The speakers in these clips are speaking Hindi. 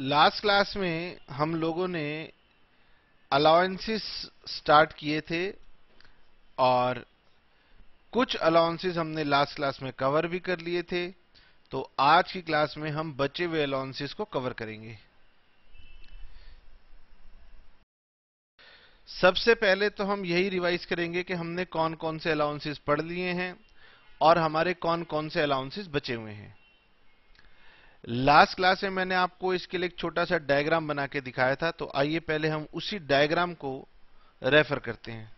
लास्ट क्लास में हम लोगों ने अलाउंसेस स्टार्ट किए थे और कुछ अलाउंसेस हमने लास्ट क्लास में कवर भी कर लिए थे तो आज की क्लास में हम बचे हुए अलाउंसेस को कवर करेंगे सबसे पहले तो हम यही रिवाइज करेंगे कि हमने कौन कौन से अलाउंसेस पढ़ लिए हैं और हमारे कौन कौन से अलाउंसेस बचे हुए हैं लास्ट क्लास में मैंने आपको इसके लिए एक छोटा सा डायग्राम बना के दिखाया था तो आइए पहले हम उसी डायग्राम को रेफर करते हैं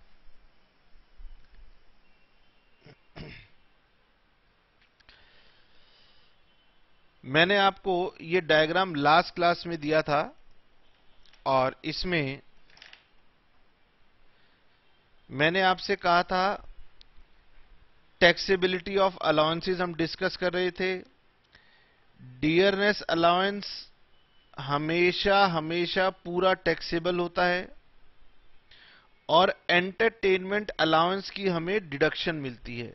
मैंने आपको ये डायग्राम लास्ट क्लास में दिया था और इसमें मैंने आपसे कहा था टैक्सेबिलिटी ऑफ अलाउंसेज हम डिस्कस कर रहे थे डियरनेस अलाउंस हमेशा हमेशा पूरा टैक्सेबल होता है और एंटरटेनमेंट अलाउंस की हमें डिडक्शन मिलती है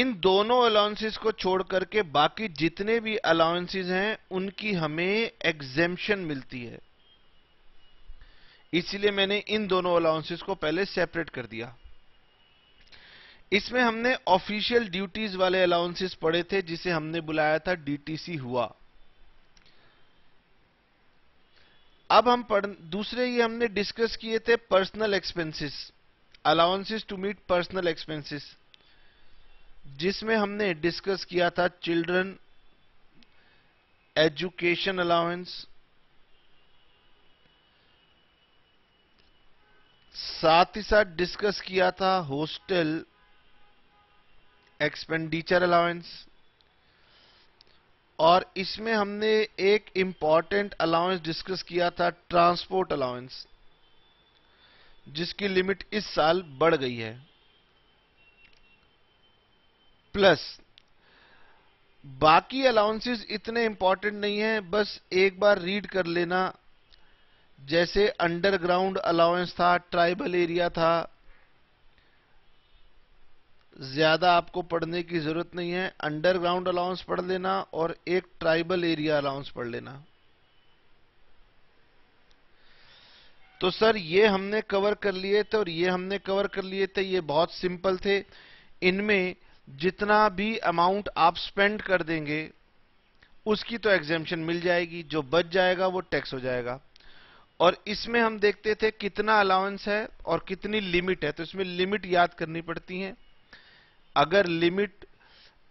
इन दोनों अलाउंसेस को छोड़ करके बाकी जितने भी अलाउंसेस हैं उनकी हमें एग्जेम्पन मिलती है इसलिए मैंने इन दोनों अलाउंसेस को पहले सेपरेट कर दिया इसमें हमने ऑफिशियल ड्यूटीज वाले अलाउंसेस पढ़े थे जिसे हमने बुलाया था डीटीसी हुआ अब हम पढ़ दूसरे ये हमने डिस्कस किए थे personal expenses allowances to meet personal expenses जिसमें हमने डिस्कस किया था चिल्ड्रन एजुकेशन अलाउंस साथ ही साथ डिस्कस किया था हॉस्टल एक्सपेंडिचर अलाउंस और इसमें हमने एक इंपॉर्टेंट अलाउंस डिस्कस किया था ट्रांसपोर्ट अलाउंस जिसकी लिमिट इस साल बढ़ गई है प्लस बाकी अलाउंसेस इतने इंपॉर्टेंट नहीं है बस एक बार रीड कर लेना जैसे अंडरग्राउंड अलाउंस था ट्राइबल एरिया था ज़्यादा आपको पढ़ने की ज़रूरत नहीं है अंडरग्राउंड अलाउंस पढ़ लेना और एक ट्राइबल एरिया अलाउंस पढ़ लेना तो सर ये हमने कवर कर लिए थे और ये हमने कवर कर लिए थे ये बहुत सिंपल थे इनमें जितना भी अमाउंट आप स्पेंड कर देंगे उसकी तो एग्जेम्पन मिल जाएगी जो बच जाएगा वो टैक्स हो जाएगा और इसमें हम देखते थे कितना अलाउंस है और कितनी लिमिट है तो इसमें लिमिट याद करनी पड़ती है अगर लिमिट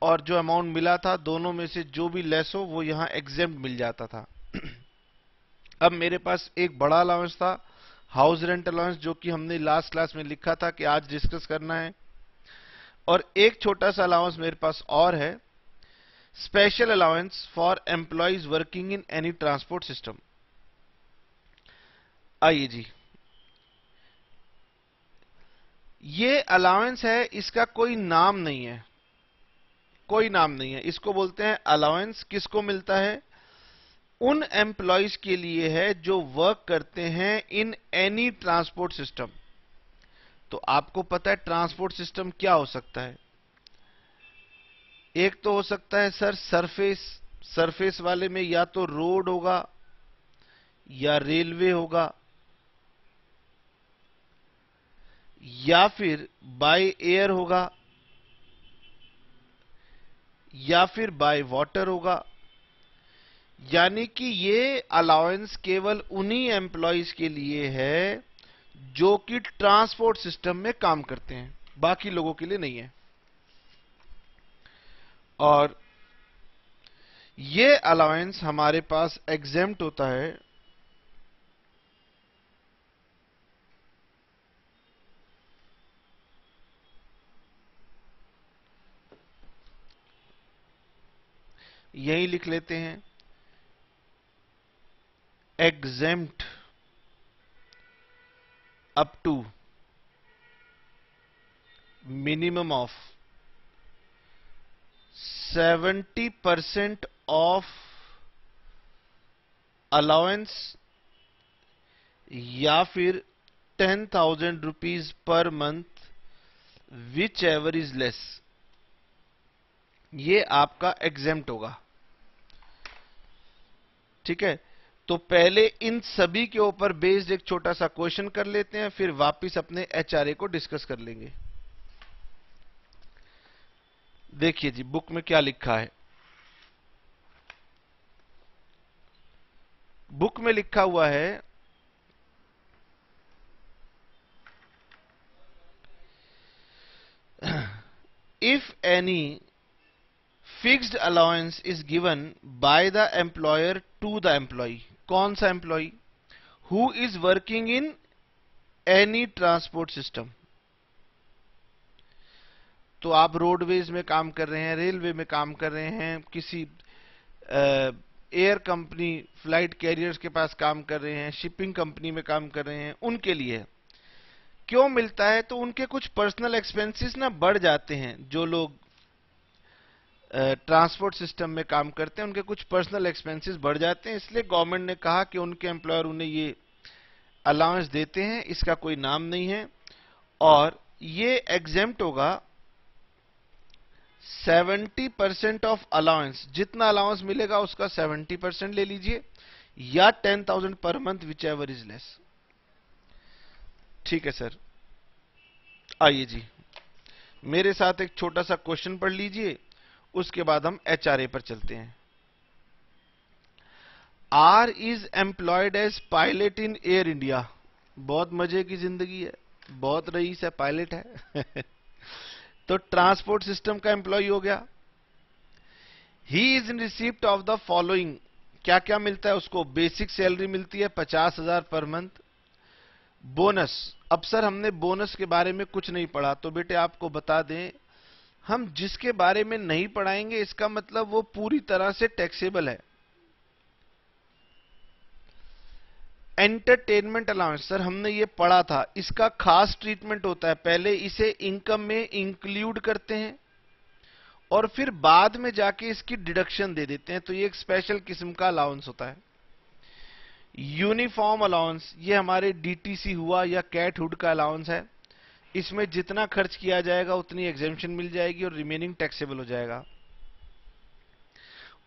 और जो अमाउंट मिला था दोनों में से जो भी लेस हो वो यहाँ एग्जेम मिल जाता था अब मेरे पास एक बड़ा अलाउंस था हाउस रेंट अलाउंस जो कि हमने लास्ट क्लास में लिखा था कि आज डिस्कस करना है और एक छोटा सा अलाउंस मेरे पास और है special allowance for employees working in any transport system आइए जी ये अलाउंस है इसका कोई नाम नहीं है कोई नाम नहीं है इसको बोलते हैं अलाउंस किसको मिलता है उन एम्प्लॉयज के लिए है जो वर्क करते हैं इन एनी ट्रांसपोर्ट सिस्टम तो आपको पता है ट्रांसपोर्ट सिस्टम क्या हो सकता है एक तो हो सकता है सर सरफेस सरफेस वाले में या तो रोड होगा या रेलवे होगा या फिर बाय एयर होगा या फिर बाय वाटर होगा यानी कि ये अलाउंस केवल उन्हीं एम्प्लॉयज के लिए है जो कि ट्रांसपोर्ट सिस्टम में काम करते हैं बाकी लोगों के लिए नहीं है और ये अलाउंस हमारे पास एग्जेम्प्ट होता है यही लिख लेते हैं exempt up to minimum of 70 percent of allowance या फिर ten thousand rupees per month whichever is less ये आपका एग्जेम्ट होगा ठीक है तो पहले इन सभी के ऊपर बेस्ड एक छोटा सा क्वेश्चन कर लेते हैं फिर वापस अपने एचआरए को डिस्कस कर लेंगे देखिए जी बुक में क्या लिखा है बुक में लिखा हुआ है if any fixed allowance is given by the employer to the employee कौन सा employee who is working in any transport system तो आप रोडवेज में काम कर रहे हैं रेलवे में काम कर रहे हैं किसी एयर कंपनी फ्लाइट कैरियर्स के पास काम कर रहे हैं शिपिंग कंपनी में काम कर रहे हैं उनके लिए क्यों मिलता है तो उनके कुछ पर्सनल एक्सपेंसेस ना बढ़ जाते हैं जो लोग ट्रांसपोर्ट सिस्टम में काम करते हैं उनके कुछ पर्सनल एक्सपेंसेस बढ़ जाते हैं इसलिए गवर्नमेंट ने कहा कि उनके एम्प्लॉयर उन्हें ये अलाउंस देते हैं इसका कोई नाम नहीं है और ये एग्जेम्प्ट होगा 70 परसेंट ऑफ अलाउंस जितना अलाउंस मिलेगा उसका 70 परसेंट ले लीजिए या 10,000 per month whichever is less ठीक है सर आइए जी मेरे साथ एक छोटा सा क्वेश्चन पढ़ लीजिए उसके बाद हम एच पर चलते हैं R is employed as pilot in Air India बहुत मजे की जिंदगी है बहुत रईस है पायलट है तो ट्रांसपोर्ट सिस्टम का एम्प्लॉय हो गया he is in receipt of the following क्या क्या मिलता है उसको बेसिक सैलरी मिलती है पचास हजार पर मंथ बोनस अब सर हमने बोनस के बारे में कुछ नहीं पढ़ा तो बेटे आपको बता दें हम जिसके बारे में नहीं पढ़ाएंगे इसका मतलब वो पूरी तरह से टैक्सेबल है एंटरटेनमेंट अलाउंस सर हमने ये पढ़ा था इसका खास ट्रीटमेंट होता है पहले इसे इनकम में इंक्लूड करते हैं और फिर बाद में जाके इसकी डिडक्शन दे देते हैं तो ये एक स्पेशल किस्म का अलाउंस होता है यूनिफॉर्म अलाउंस ये हमारे डीटीसी हुआ या कैट हुड का अलाउंस है इसमें जितना खर्च किया जाएगा उतनी एग्जेम्पन मिल जाएगी और रिमेनिंग टैक्सेबल हो जाएगा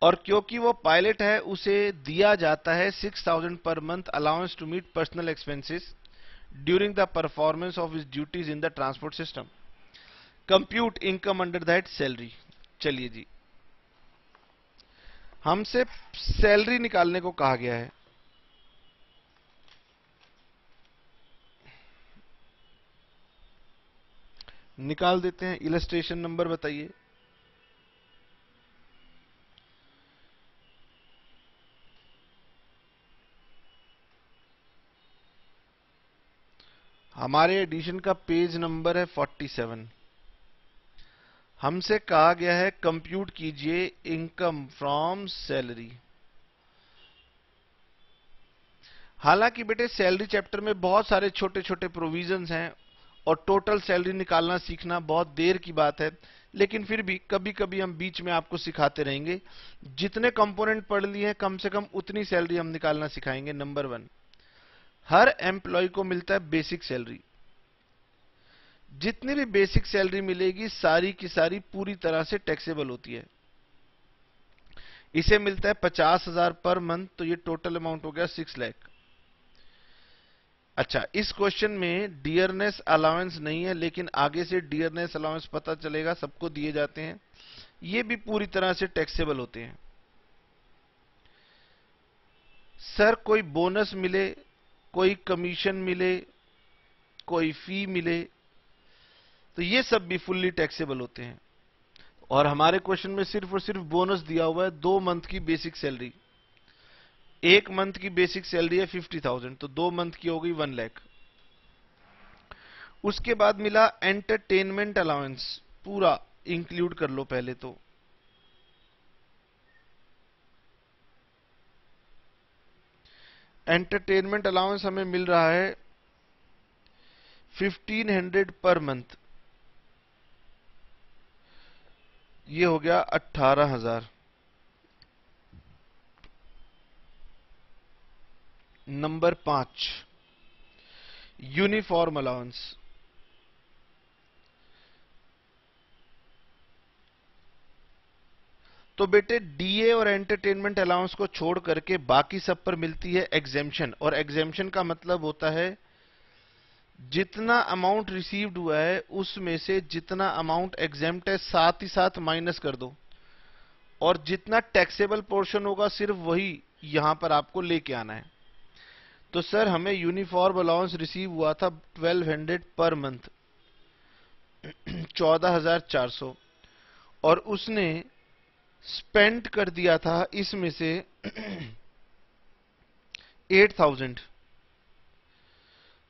और क्योंकि वो पायलट है उसे दिया जाता है six thousand per month allowance to meet personal expenses during the performance of his duties in the transport system compute income under that salary चलिए जी हमसे सैलरी निकालने को कहा गया है निकाल देते हैं इलेस्ट्रेशन नंबर बताइए हमारे एडिशन का पेज नंबर है 47 हमसे कहा गया है कंप्यूट कीजिए इनकम फ्रॉम सैलरी हालांकि बेटे सैलरी चैप्टर में बहुत सारे छोटे छोटे प्रोविजंस हैं और टोटल सैलरी निकालना सीखना बहुत देर की बात है लेकिन फिर भी कभी कभी हम बीच में आपको सिखाते रहेंगे जितने कंपोनेंट पढ़ लिए हैं कम से कम उतनी सैलरी हम निकालना सिखाएंगे नंबर वन हर एम्प्लॉय को मिलता है बेसिक सैलरी जितनी भी बेसिक सैलरी मिलेगी सारी की सारी पूरी तरह से टैक्सेबल होती है इसे मिलता है पचास हजार पर मंथ तो ये टोटल अमाउंट हो गया सिक्स लैख अच्छा इस क्वेश्चन में डियरनेस अलाउंस नहीं है लेकिन आगे से डियरनेस अलाउंस पता चलेगा सबको दिए जाते हैं ये भी पूरी तरह से टैक्सेबल होते हैं सर कोई बोनस मिले कोई कमीशन मिले कोई फी मिले तो ये सब भी फुल्ली टैक्सेबल होते हैं और हमारे क्वेश्चन में सिर्फ और सिर्फ बोनस दिया हुआ है दो मंथ की बेसिक सैलरी एक मंथ की बेसिक सैलरी है फिफ्टी थाउजेंड तो दो मंथ की हो गई वन लैख उसके बाद मिला एंटरटेनमेंट अलाउंस पूरा इंक्लूड कर लो पहले तो एंटरटेनमेंट अलाउंस हमें मिल रहा है 1500 पर मंथ ये हो गया 18000 नंबर पांच यूनिफॉर्म अलाउंस तो बेटे डीए और एंटरटेनमेंट अलाउंस को छोड़ करके बाकी सब पर मिलती है एग्जेम्शन और एग्जेम्शन का मतलब होता है जितना अमाउंट रिसीव्ड हुआ है उसमें से जितना अमाउंट एग्जेम्प्ट है साथ ही साथ माइनस कर दो और जितना टैक्सेबल पोर्शन होगा सिर्फ वही यहां पर आपको लेके आना है तो सर हमें यूनिफॉर्म अलाउंस रिसीव हुआ था 1200 पर मंथ 14,400 और उसने स्पेंड कर दिया था इसमें से 8,000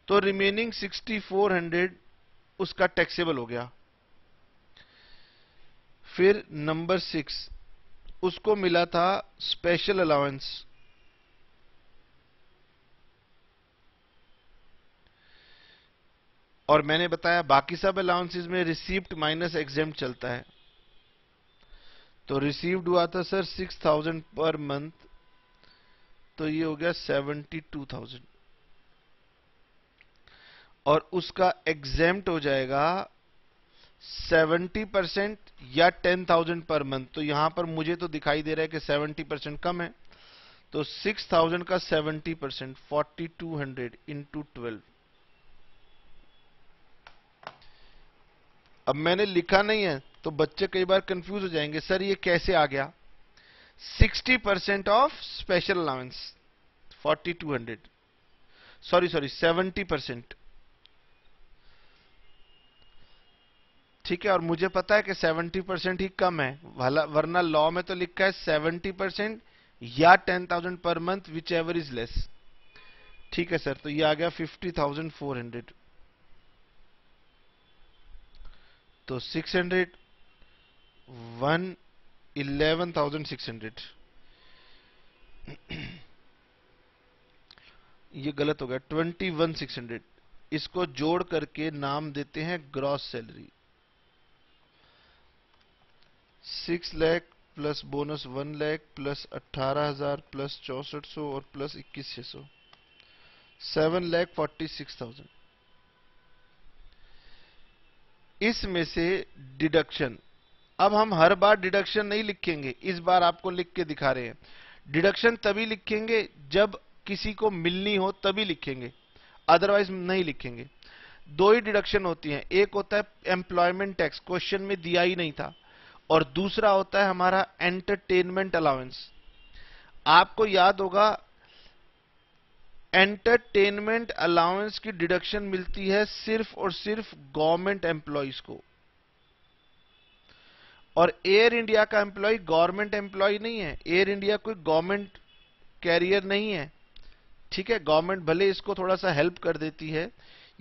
तो रिमेनिंग 6,400 उसका टैक्सेबल हो गया फिर नंबर सिक्स उसको मिला था स्पेशल अलाउंस और मैंने बताया बाकी सब अलाउंसेज में रिसीव्ड माइनस एग्जेम चलता है तो रिसीव्ड हुआ था sir six thousand per month तो ये हो गया सेवेंटी टू थाउजेंड और उसका एग्जेम्ट हो जाएगा 70 परसेंट या 10,000 पर मंथ तो यहां पर मुझे तो दिखाई दे रहा है कि 70 परसेंट कम है तो 6,000 का 70 percent forty two hundred into twelve अब मैंने लिखा नहीं है तो बच्चे कई बार कंफ्यूज हो जाएंगे सर ये कैसे आ गया 60% percent of special allowance 4200 sorry sorry 70 percent ठीक है और मुझे पता है कि 70 परसेंट ही कम है वरना लॉ में तो लिखा है 70 परसेंट या 10,000 per month whichever is less ठीक है सर तो ये आ गया 50,400 तो six hundred one eleven thousand six hundred ये गलत हो गया ट्वेंटी वन सिक्स हंड्रेड इसको जोड़ करके नाम देते हैं gross salary six lakh plus bonus one lakh plus अट्ठारह हजार प्लस चौसठ सौ और प्लस इक्कीस छह सौ seven lakh forty six thousand इसमें से डिडक्शन अब हम हर बार डिडक्शन नहीं लिखेंगे इस बार आपको लिख के दिखा रहे हैं डिडक्शन तभी लिखेंगे जब किसी को मिलनी हो तभी लिखेंगे अदरवाइज नहीं लिखेंगे दो ही डिडक्शन होती हैं एक होता है एम्प्लॉयमेंट टैक्स क्वेश्चन में दिया ही नहीं था और दूसरा होता है हमारा एंटरटेनमेंट अलाउंस आपको याद होगा एंटरटेनमेंट अलाउंस की डिडक्शन मिलती है सिर्फ और सिर्फ गवर्नमेंट एम्प्लॉयज को और एयर इंडिया का एम्प्लॉय गवर्नमेंट एम्प्लॉय नहीं है एयर इंडिया कोई गवर्नमेंट कैरियर नहीं है ठीक है गवर्नमेंट भले इसको थोड़ा सा हेल्प कर देती है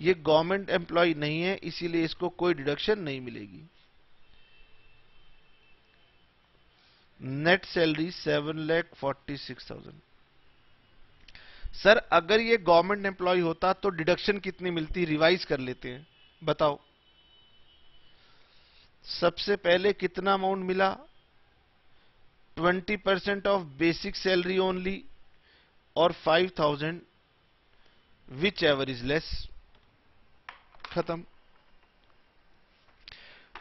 ये गवर्नमेंट एम्प्लॉय नहीं है इसीलिए इसको कोई डिडक्शन नहीं मिलेगी net salary seven lakh forty six thousand sir अगर ये गवर्नमेंट एम्प्लॉय होता तो डिडक्शन कितनी मिलती रिवाइज कर लेते हैं बताओ सबसे पहले कितना अमाउंट मिला 20 percent of basic salary only और 5000 विच एवर इज लेस खत्म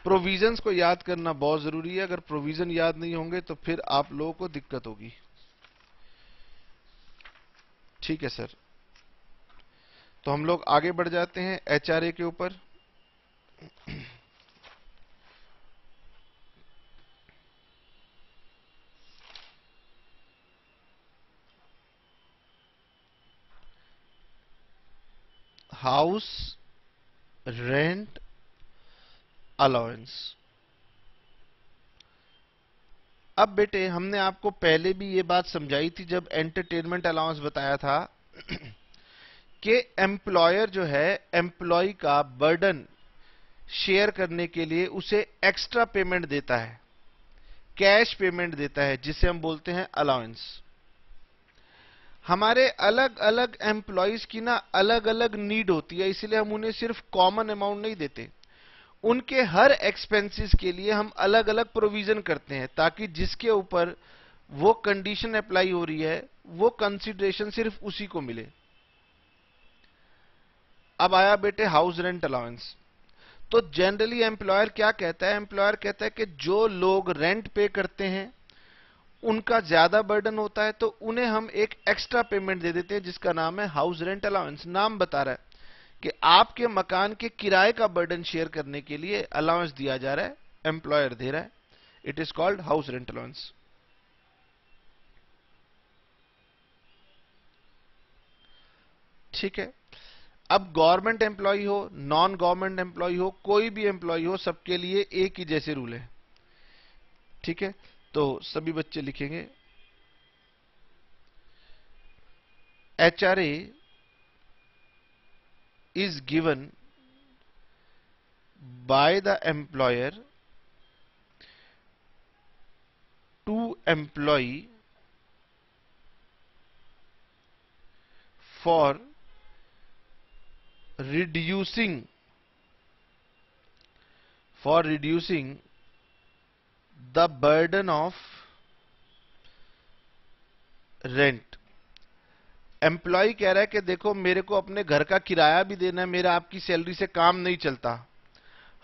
प्रोविजंस को याद करना बहुत जरूरी है अगर प्रोविजन याद नहीं होंगे तो फिर आप लोगों को दिक्कत होगी ठीक है सर तो हम लोग आगे बढ़ जाते हैं एचआरए के ऊपर हाउस रेंट अलाउंस अब बेटे हमने आपको पहले भी ये बात समझाई थी जब एंटरटेनमेंट अलाउंस बताया था कि एम्प्लॉयर जो है एम्प्लॉय का बर्डन शेयर करने के लिए उसे एक्स्ट्रा पेमेंट देता है कैश पेमेंट देता है जिसे हम बोलते हैं अलाउंस हमारे अलग अलग एम्प्लॉयज की ना अलग अलग नीड होती है इसलिए हम उन्हें सिर्फ कॉमन अमाउंट नहीं देते उनके हर एक्सपेंसेस के लिए हम अलग अलग प्रोविजन करते हैं ताकि जिसके ऊपर वो कंडीशन अप्लाई हो रही है वो कंसिडरेशन सिर्फ उसी को मिले अब आया बेटे हाउस रेंट अलाउंस तो जनरली एम्प्लॉयर क्या कहता है एम्प्लॉयर कहता है कि जो लोग रेंट पे करते हैं उनका ज्यादा बर्डन होता है तो उन्हें हम एक एक्स्ट्रा पेमेंट दे देते हैं जिसका नाम है हाउस रेंट अलाउंस नाम बता रहा है कि आपके मकान के किराए का बर्डन शेयर करने के लिए अलाउंस दिया जा रहा है एम्प्लॉयर दे रहा है it is called house rent allowance ठीक है अब गवर्नमेंट एम्प्लॉय हो नॉन गवर्नमेंट एम्प्लॉय हो कोई भी एम्प्लॉय हो सबके लिए एक ही जैसे रूल है ठीक है तो सभी बच्चे लिखेंगे HRA is given by the employer to employee for reducing for reducing the burden of rent employee कह रहा है कि देखो मेरे को अपने घर का किराया भी देना है मेरा आपकी सैलरी से काम नहीं चलता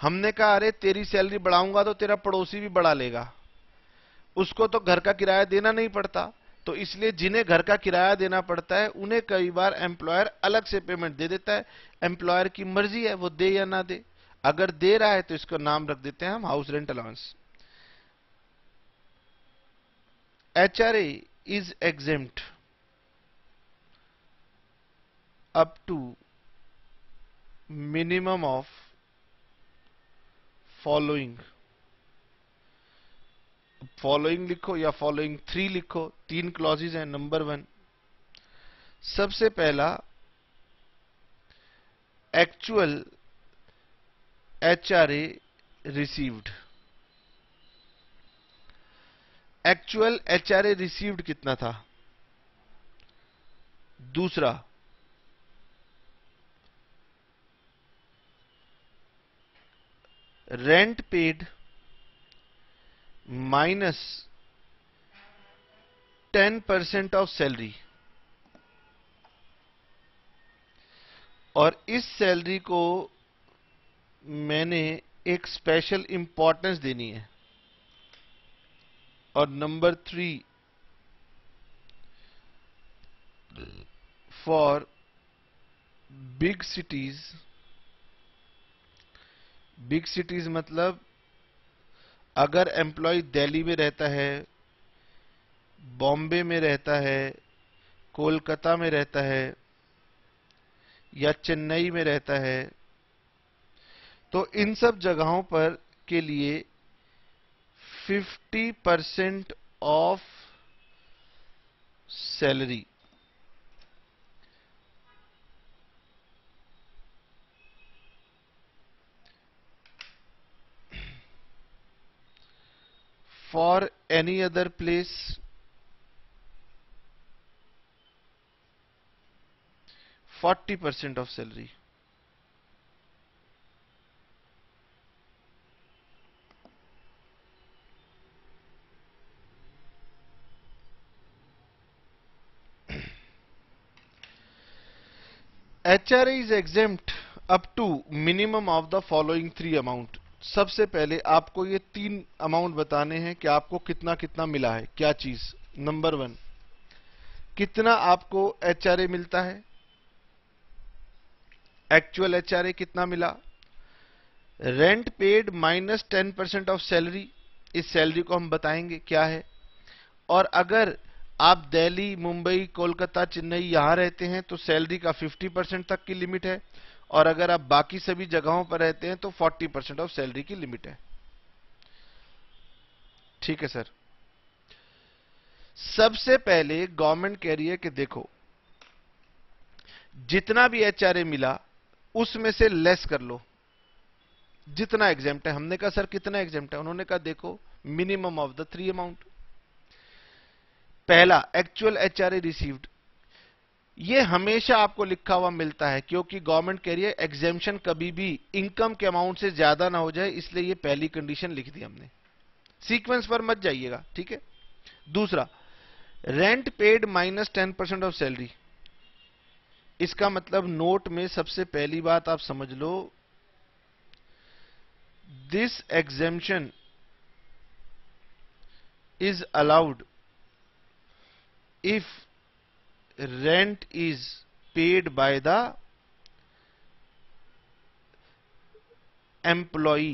हमने कहा अरे तेरी सैलरी बढ़ाऊंगा तो तेरा पड़ोसी भी बढ़ा लेगा उसको तो घर का किराया देना नहीं पड़ता तो इसलिए जिन्हें घर का किराया देना पड़ता है उन्हें कई बार एम्प्लॉयर अलग से पेमेंट दे देता है एम्प्लॉयर की मर्जी है वो दे या ना दे अगर दे रहा है तो इसका नाम रख देते हैं हम house rent allowance H R is exempt up to minimum of following following लिखो या फॉलोइंग थ्री लिखो तीन क्लॉजेज हैं नंबर वन सबसे पहला actual H R A received actual H R A received कितना था दूसरा rent paid minus 10% of salary और इस सैलरी को मैंने एक स्पेशल इंपॉर्टेंस देनी है और number three for big cities big cities मतलब अगर एम्प्लॉय दिल्ली में रहता है बॉम्बे में रहता है कोलकाता में रहता है या चेन्नई में रहता है तो इन सब जगहों पर के लिए 50 percent of salary for any other place forty percent of salary HR is exempt up to minimum of the following three amount सबसे पहले आपको ये तीन अमाउंट बताने हैं कि आपको कितना कितना मिला है क्या चीज नंबर वन कितना आपको एच मिलता है एक्चुअल एच कितना मिला rent paid minus ten percent of salary इस सैलरी को हम बताएंगे क्या है और अगर आप दिल्ली मुंबई कोलकाता चेन्नई यहां रहते हैं तो सैलरी का फिफ्टी परसेंट तक की लिमिट है और अगर आप बाकी सभी जगहों पर रहते हैं तो 40 परसेंट ऑफ सैलरी की लिमिट है ठीक है सर सबसे पहले गवर्नमेंट कह रही है कि देखो जितना भी एचआरए मिला उसमें से लेस कर लो जितना एग्जाम है हमने कहा सर कितना एग्जाम है उन्होंने कहा देखो minimum of the three amount पहला एक्चुअल एचआरए रिसीव्ड ये हमेशा आपको लिखा हुआ मिलता है क्योंकि गवर्नमेंट कह रही है एग्जेम्पन कभी भी इनकम के अमाउंट से ज्यादा ना हो जाए इसलिए ये पहली कंडीशन लिख दी हमने सीक्वेंस पर मत जाइएगा ठीक है दूसरा rent paid minus ten percent of salary इसका मतलब नोट में सबसे पहली बात आप समझ लो this exemption is allowed if rent is paid by the employee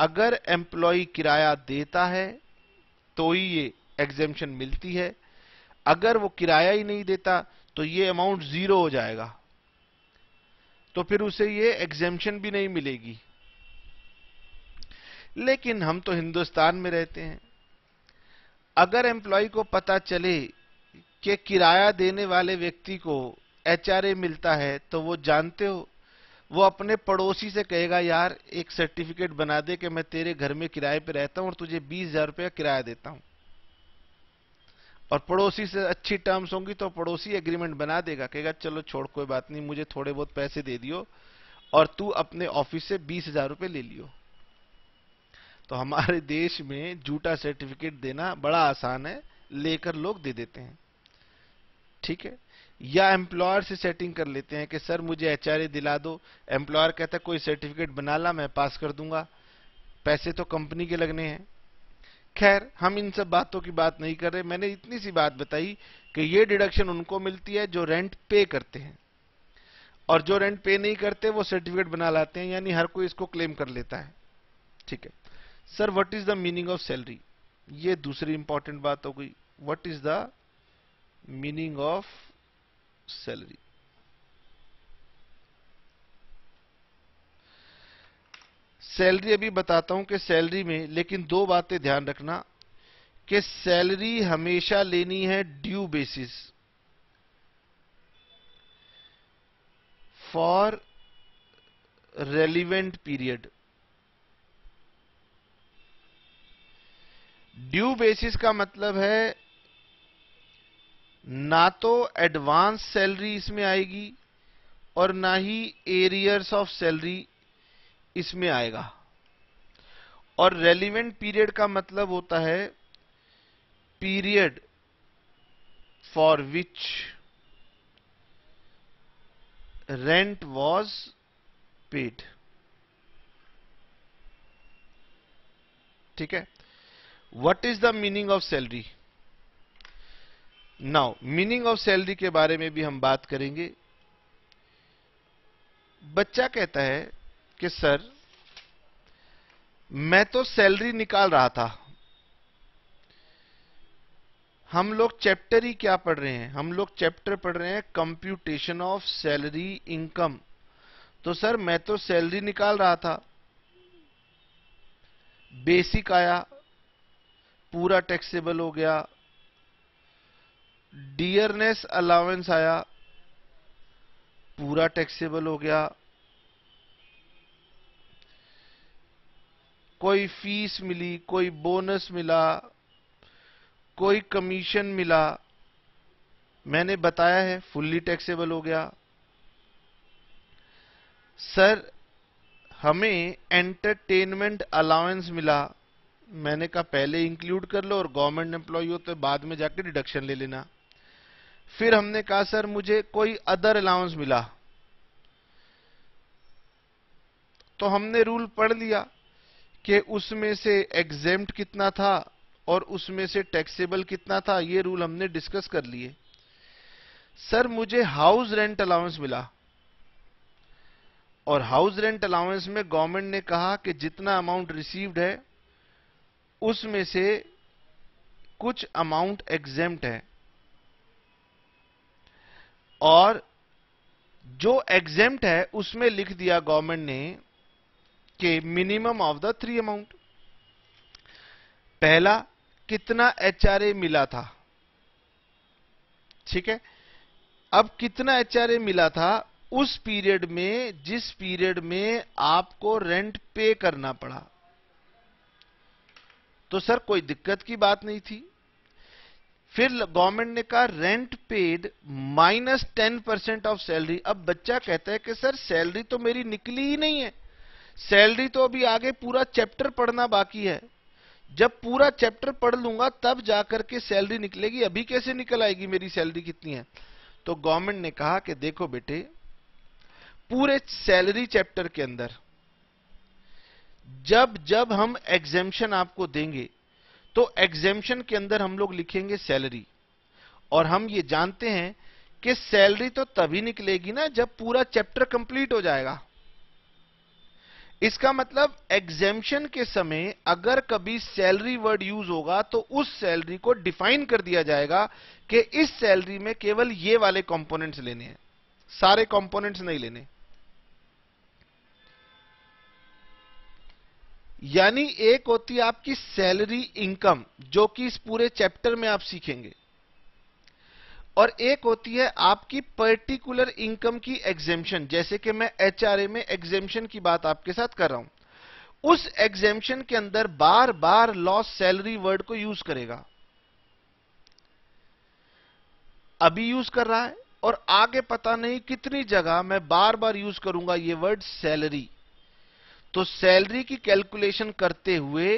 अगर एम्प्लॉय किराया देता है तो ही ये एग्जेम्पन मिलती है अगर वो किराया ही नहीं देता तो ये अमाउंट जीरो हो जाएगा तो फिर उसे ये एग्जेम्पन भी नहीं मिलेगी लेकिन हम तो हिंदुस्तान में रहते हैं अगर एम्प्लॉय को पता चले कि किराया देने वाले व्यक्ति को एचआरए मिलता है तो वो जानते हो वो अपने पड़ोसी से कहेगा यार एक सर्टिफिकेट बना दे कि मैं तेरे घर में किराए पे रहता हूं और तुझे बीस हजार रुपया किराया देता हूं और पड़ोसी से अच्छी टर्म्स होंगी तो पड़ोसी एग्रीमेंट बना देगा कहेगा चलो छोड़ कोई बात नहीं मुझे थोड़े बहुत पैसे दे दियो और तू अपने ऑफिस से बीस हजार रुपये ले लियो तो हमारे देश में झूठा सर्टिफिकेट देना बड़ा आसान है लेकर लोग दे देते हैं ठीक है या एम्प्लॉयर से सेटिंग कर लेते हैं कि सर मुझे एच e दिला दो एम्प्लॉयर कहता है कोई सर्टिफिकेट बना ला मैं पास कर दूंगा पैसे तो कंपनी के लगने हैं खैर हम इन सब बातों की बात नहीं कर रहे मैंने इतनी सी बात बताई कि ये डिडक्शन उनको मिलती है जो रेंट पे करते हैं और जो रेंट पे नहीं करते वो सर्टिफिकेट बना लाते हैं यानी हर कोई इसको क्लेम कर लेता है ठीक है sir what is the meaning of salary ये दूसरी इंपॉर्टेंट बात हो गई what is the meaning of salary salary अभी बताता हूं कि सैलरी में लेकिन दो बातें ध्यान रखना कि सैलरी हमेशा लेनी है due basis for relevant period due basis का मतलब है ना तो एडवांस सैलरी इसमें आएगी और ना ही एरियर्स ऑफ सैलरी इसमें आएगा और रेलिवेंट पीरियड का मतलब होता है period for which rent was paid ठीक है what is the meaning of salary now meaning of salary के बारे में भी हम बात करेंगे बच्चा कहता है कि सर मैं तो सैलरी निकाल रहा था हम लोग चैप्टर ही क्या पढ़ रहे हैं हम लोग चैप्टर पढ़ रहे हैं कंप्यूटेशन ऑफ सैलरी इनकम तो सर मैं तो सैलरी निकाल रहा था बेसिक आया पूरा टैक्सेबल हो गया डियरनेस अलाउेंस आया पूरा टैक्सेबल हो गया कोई फीस मिली कोई बोनस मिला कोई कमीशन मिला मैंने बताया है फुल्ली टैक्सेबल हो गया सर हमें एंटरटेनमेंट अलाउंस मिला मैंने कहा पहले इंक्लूड कर लो और गवर्नमेंट एम्प्लॉय हो तो बाद में जाके डिडक्शन ले लेना फिर हमने कहा सर मुझे कोई अदर अलाउंस मिला तो हमने रूल पढ़ लिया कि उसमें से एग्जेम्ट कितना था और उसमें से टैक्सेबल कितना था ये रूल हमने डिस्कस कर लिए सर मुझे हाउस रेंट अलाउंस मिला और हाउस रेंट अलाउंस में गवर्नमेंट ने कहा कि जितना अमाउंट रिसीव्ड है उसमें से कुछ अमाउंट एग्जेम्ट है और जो एग्जेम्प्ट है उसमें लिख दिया गवर्नमेंट ने कि minimum of the three amount पहला कितना एचआरए मिला था ठीक है अब कितना एचआरए मिला था उस पीरियड में जिस पीरियड में आपको रेंट पे करना पड़ा तो सर कोई दिक्कत की बात नहीं थी फिर गवर्नमेंट ने कहा rent paid minus ten percent of salary अब बच्चा कहता है कि सर सैलरी तो मेरी निकली ही नहीं है सैलरी तो अभी आगे पूरा चैप्टर पढ़ना बाकी है जब पूरा चैप्टर पढ़ लूंगा तब जाकर के सैलरी निकलेगी अभी कैसे निकल आएगी मेरी सैलरी कितनी है तो गवर्नमेंट ने कहा कि देखो बेटे पूरे सैलरी चैप्टर के अंदर जब जब हम एग्जेम्शन आपको देंगे तो एग्जेम्पन के अंदर हम लोग लिखेंगे सैलरी और हम ये जानते हैं कि सैलरी तो तभी निकलेगी ना जब पूरा चैप्टर कंप्लीट हो जाएगा इसका मतलब एग्जेम्पन के समय अगर कभी सैलरी वर्ड यूज होगा तो उस सैलरी को डिफाइन कर दिया जाएगा कि इस सैलरी में केवल ये वाले कंपोनेंट्स लेने हैं सारे कंपोनेंट्स नहीं लेने यानी एक होती है आपकी सैलरी इनकम जो कि इस पूरे चैप्टर में आप सीखेंगे और एक होती है आपकी पर्टिकुलर इनकम की एग्जेम्पन जैसे कि मैं एचआरए में एग्जेम्पन की बात आपके साथ कर रहा हूं उस एग्जेम्शन के अंदर बार बार लॉस सैलरी वर्ड को यूज करेगा अभी यूज कर रहा है और आगे पता नहीं कितनी जगह मैं बार बार यूज करूंगा ये वर्ड सैलरी तो सैलरी की कैलकुलेशन करते हुए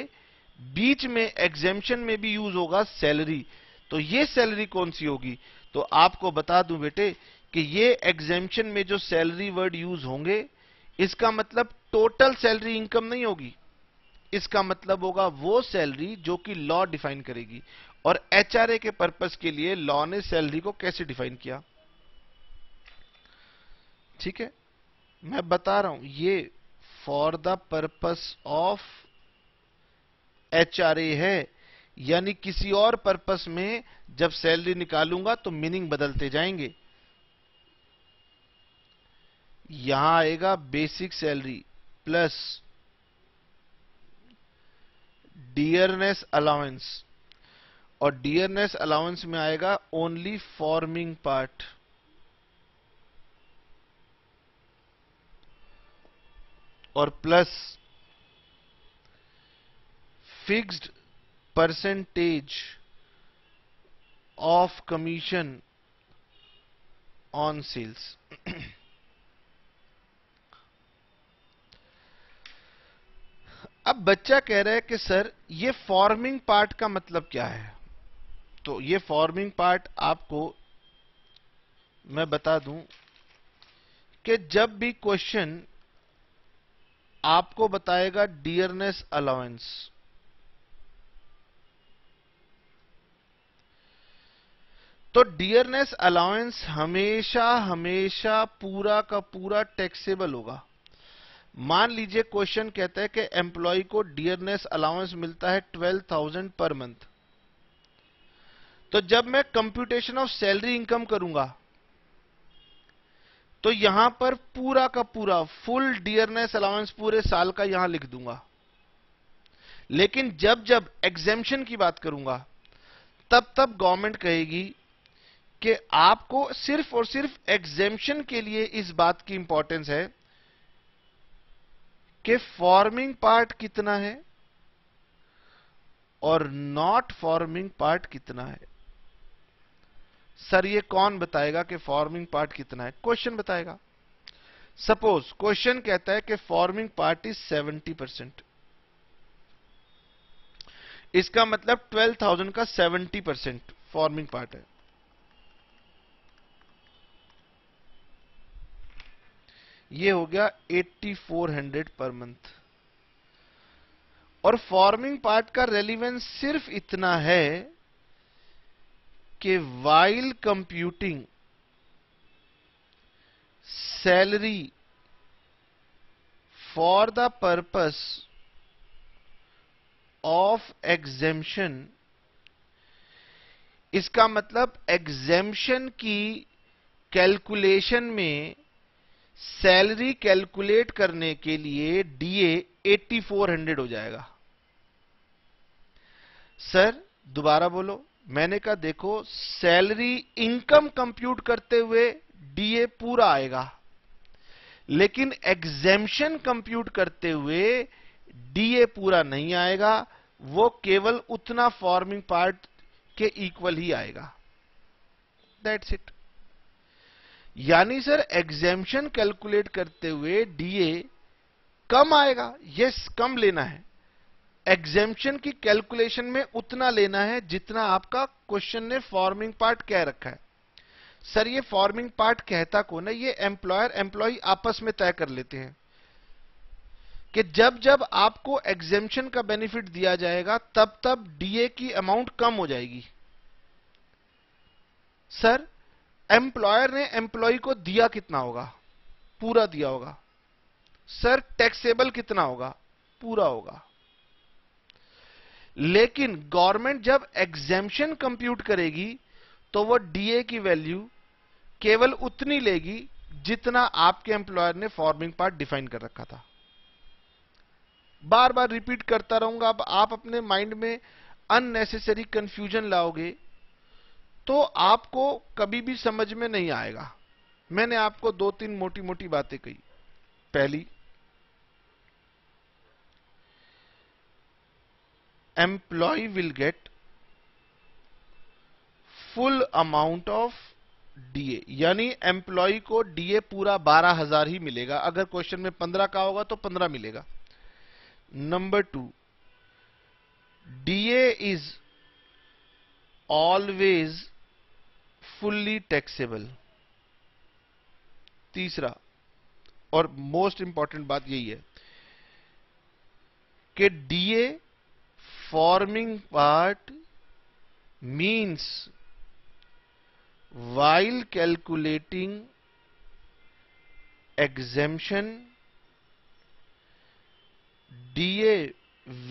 बीच में एग्जेम्पन में भी यूज होगा सैलरी तो ये सैलरी कौन सी होगी तो आपको बता दूं बेटे कि ये एग्जेम्पन में जो सैलरी वर्ड यूज होंगे इसका मतलब टोटल सैलरी इनकम नहीं होगी इसका मतलब होगा वो सैलरी जो कि लॉ डिफाइन करेगी और एचआरए के पर्पस के लिए लॉ ने सैलरी को कैसे डिफाइन किया ठीक है मैं बता रहा हूं ये for the purpose of H R A है यानी किसी और पर्पस में जब सैलरी निकालूंगा तो मीनिंग बदलते जाएंगे यहां आएगा basic salary plus dearness allowance और डियरनेस अलाउंस में आएगा ओनली फॉर्मिंग पार्ट और plus fixed percentage of commission on sales अब बच्चा कह रहा है कि सर ये फॉर्मिंग पार्ट का मतलब क्या है तो ये फॉर्मिंग पार्ट आपको मैं बता दूं कि जब भी क्वेश्चन आपको बताएगा डियरनेस अलाउंस तो डियरनेस अलाउंस हमेशा हमेशा पूरा का पूरा टैक्सेबल होगा मान लीजिए क्वेश्चन कहता है कि एम्प्लॉय को डियरनेस अलाउंस मिलता है ट्वेल्व थाउजेंड पर मंथ तो जब मैं कंप्यूटेशन ऑफ सैलरी इनकम करूंगा तो यहां पर पूरा का पूरा फुल डियरनेस अलाउंस पूरे साल का यहां लिख दूंगा लेकिन जब जब एग्जेम्पन की बात करूंगा तब तब गवर्नमेंट कहेगी कि आपको सिर्फ और सिर्फ एग्जेम्पन के लिए इस बात की इंपॉर्टेंस है कि फॉर्मिंग पार्ट कितना है और नॉट फॉर्मिंग पार्ट कितना है सर ये कौन बताएगा कि फॉर्मिंग पार्ट कितना है क्वेश्चन बताएगा सपोज क्वेश्चन कहता है कि फॉर्मिंग पार्ट इज 70 परसेंट इसका मतलब 12,000 का 70 परसेंट फॉर्मिंग पार्ट है ये हो गया 8400 पर मंथ और फॉर्मिंग पार्ट का रेलिवेंस सिर्फ इतना है कि while computing salary for the purpose of exemption इसका मतलब एग्जेम्शन की कैलकुलेशन में सैलरी कैलकुलेट करने के लिए डीए 8400 हो जाएगा सर दोबारा बोलो मैंने कहा देखो सैलरी इनकम कंप्यूट करते हुए डीए पूरा आएगा लेकिन एग्जेम्शन कंप्यूट करते हुए डीए पूरा नहीं आएगा वो केवल उतना फॉर्मिंग पार्ट के इक्वल ही आएगा दैट्स इट यानी सर एग्जेम्शन कैलकुलेट करते हुए डीए कम आएगा यस yes, कम लेना है एग्जेम्पन की कैलकुलेशन में उतना लेना है जितना आपका क्वेश्चन ने फॉर्मिंग पार्ट कह रखा है सर ये फॉर्मिंग पार्ट कहता को ना ये एम्प्लॉयर एम्प्लॉय आपस में तय कर लेते हैं कि जब जब आपको एग्जेम्पन का बेनिफिट दिया जाएगा तब तब डीए की अमाउंट कम हो जाएगी सर एम्प्लॉयर ने एम्प्लॉय को दिया कितना होगा पूरा दिया होगा सर टैक्सेबल कितना होगा पूरा होगा लेकिन गवर्नमेंट जब एग्जेम्पन कंप्यूट करेगी तो वो डीए की वैल्यू केवल उतनी लेगी जितना आपके एम्प्लॉयर ने फॉर्मिंग पार्ट डिफाइन कर रखा था बार बार रिपीट करता रहूंगा अब आप अपने माइंड में अननेसेसरी कंफ्यूजन लाओगे तो आपको कभी भी समझ में नहीं आएगा मैंने आपको दो तीन मोटी मोटी बातें कही पहली employee will get full amount of DA यानी एम्प्लॉय को डीए पूरा बारह हजार ही मिलेगा अगर क्वेश्चन में पंद्रह का होगा तो पंद्रह मिलेगा number two DA is always fully taxable तीसरा और मोस्ट इंपॉर्टेंट बात यही है कि DA forming part means while calculating exemption DA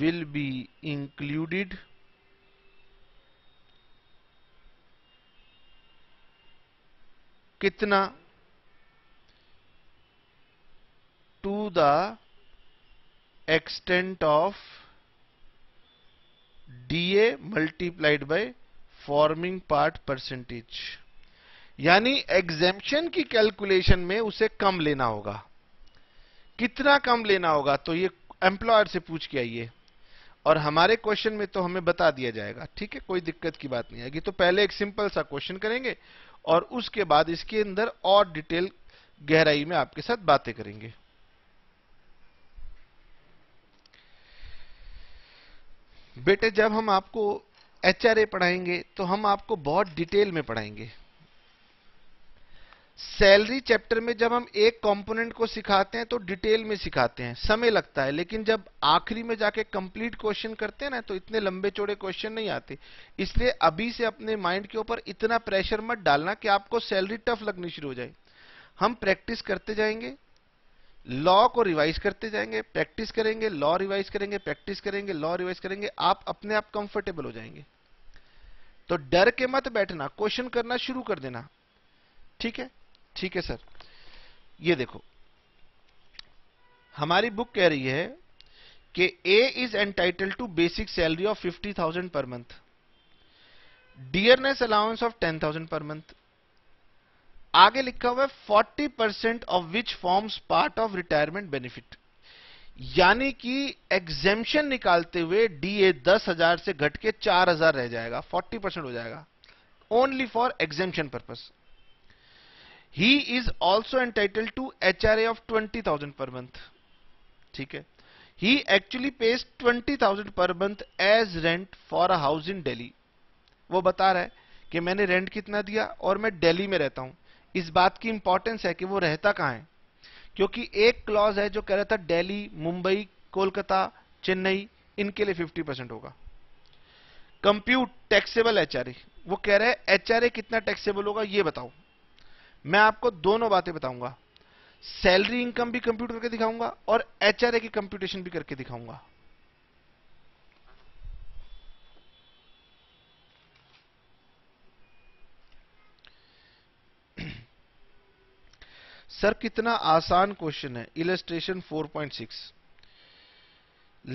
will be included कितना to the extent of DA multiplied by forming part percentage यानी एग्जेम्पन की कैलकुलेशन में उसे कम लेना होगा कितना कम लेना होगा तो ये एम्प्लॉयर से पूछ के आइए और हमारे क्वेश्चन में तो हमें बता दिया जाएगा ठीक है कोई दिक्कत की बात नहीं आएगी तो पहले एक सिंपल सा क्वेश्चन करेंगे और उसके बाद इसके अंदर और डिटेल गहराई में आपके साथ बातें करेंगे बेटे जब हम आपको एच पढ़ाएंगे तो हम आपको बहुत डिटेल में पढ़ाएंगे सैलरी चैप्टर में जब हम एक कंपोनेंट को सिखाते हैं तो डिटेल में सिखाते हैं समय लगता है लेकिन जब आखिरी में जाके कंप्लीट क्वेश्चन करते हैं ना तो इतने लंबे चौड़े क्वेश्चन नहीं आते इसलिए अभी से अपने माइंड के ऊपर इतना प्रेशर मत डालना कि आपको सैलरी टफ लगनी शुरू हो जाए हम प्रैक्टिस करते जाएंगे लॉ को रिवाइज करते जाएंगे प्रैक्टिस करेंगे लॉ रिवाइज करेंगे प्रैक्टिस करेंगे लॉ रिवाइज करेंगे आप अपने आप कंफर्टेबल हो जाएंगे तो डर के मत बैठना क्वेश्चन करना शुरू कर देना ठीक है ठीक है सर ये देखो हमारी बुक कह रही है कि A is entitled to basic salary of fifty thousand per month dearness allowance of ten thousand per month आगे लिखा हुआ है forty percent of which forms part of retirement benefit यानी कि एग्जेम्पन निकालते हुए डीए दस हजार से घट के चार हजार रह जाएगा फोर्टी परसेंट हो जाएगा only for exemption purpose he is also entitled to H R A of twenty thousand per month ठीक है he actually pays twenty thousand per month as rent for a house in Delhi वो बता रहा है कि मैंने रेंट कितना दिया और मैं दिल्ली में रहता हूं इस बात की इंपॉर्टेंस है कि वो रहता कहां है क्योंकि एक क्लॉज है जो कह रहा था दिल्ली मुंबई कोलकाता चेन्नई इनके लिए 50 परसेंट होगा कंप्यूट टैक्सेबल एचआरए वो कह रहे हैं एचआरए कितना टैक्सेबल होगा ये बताओ मैं आपको दोनों बातें बताऊंगा सैलरी इनकम भी कंप्यूट करके दिखाऊंगा और एचआरए की कंप्यूटेशन भी करके दिखाऊंगा सर कितना आसान क्वेश्चन है इलेस्ट्रेशन 4.6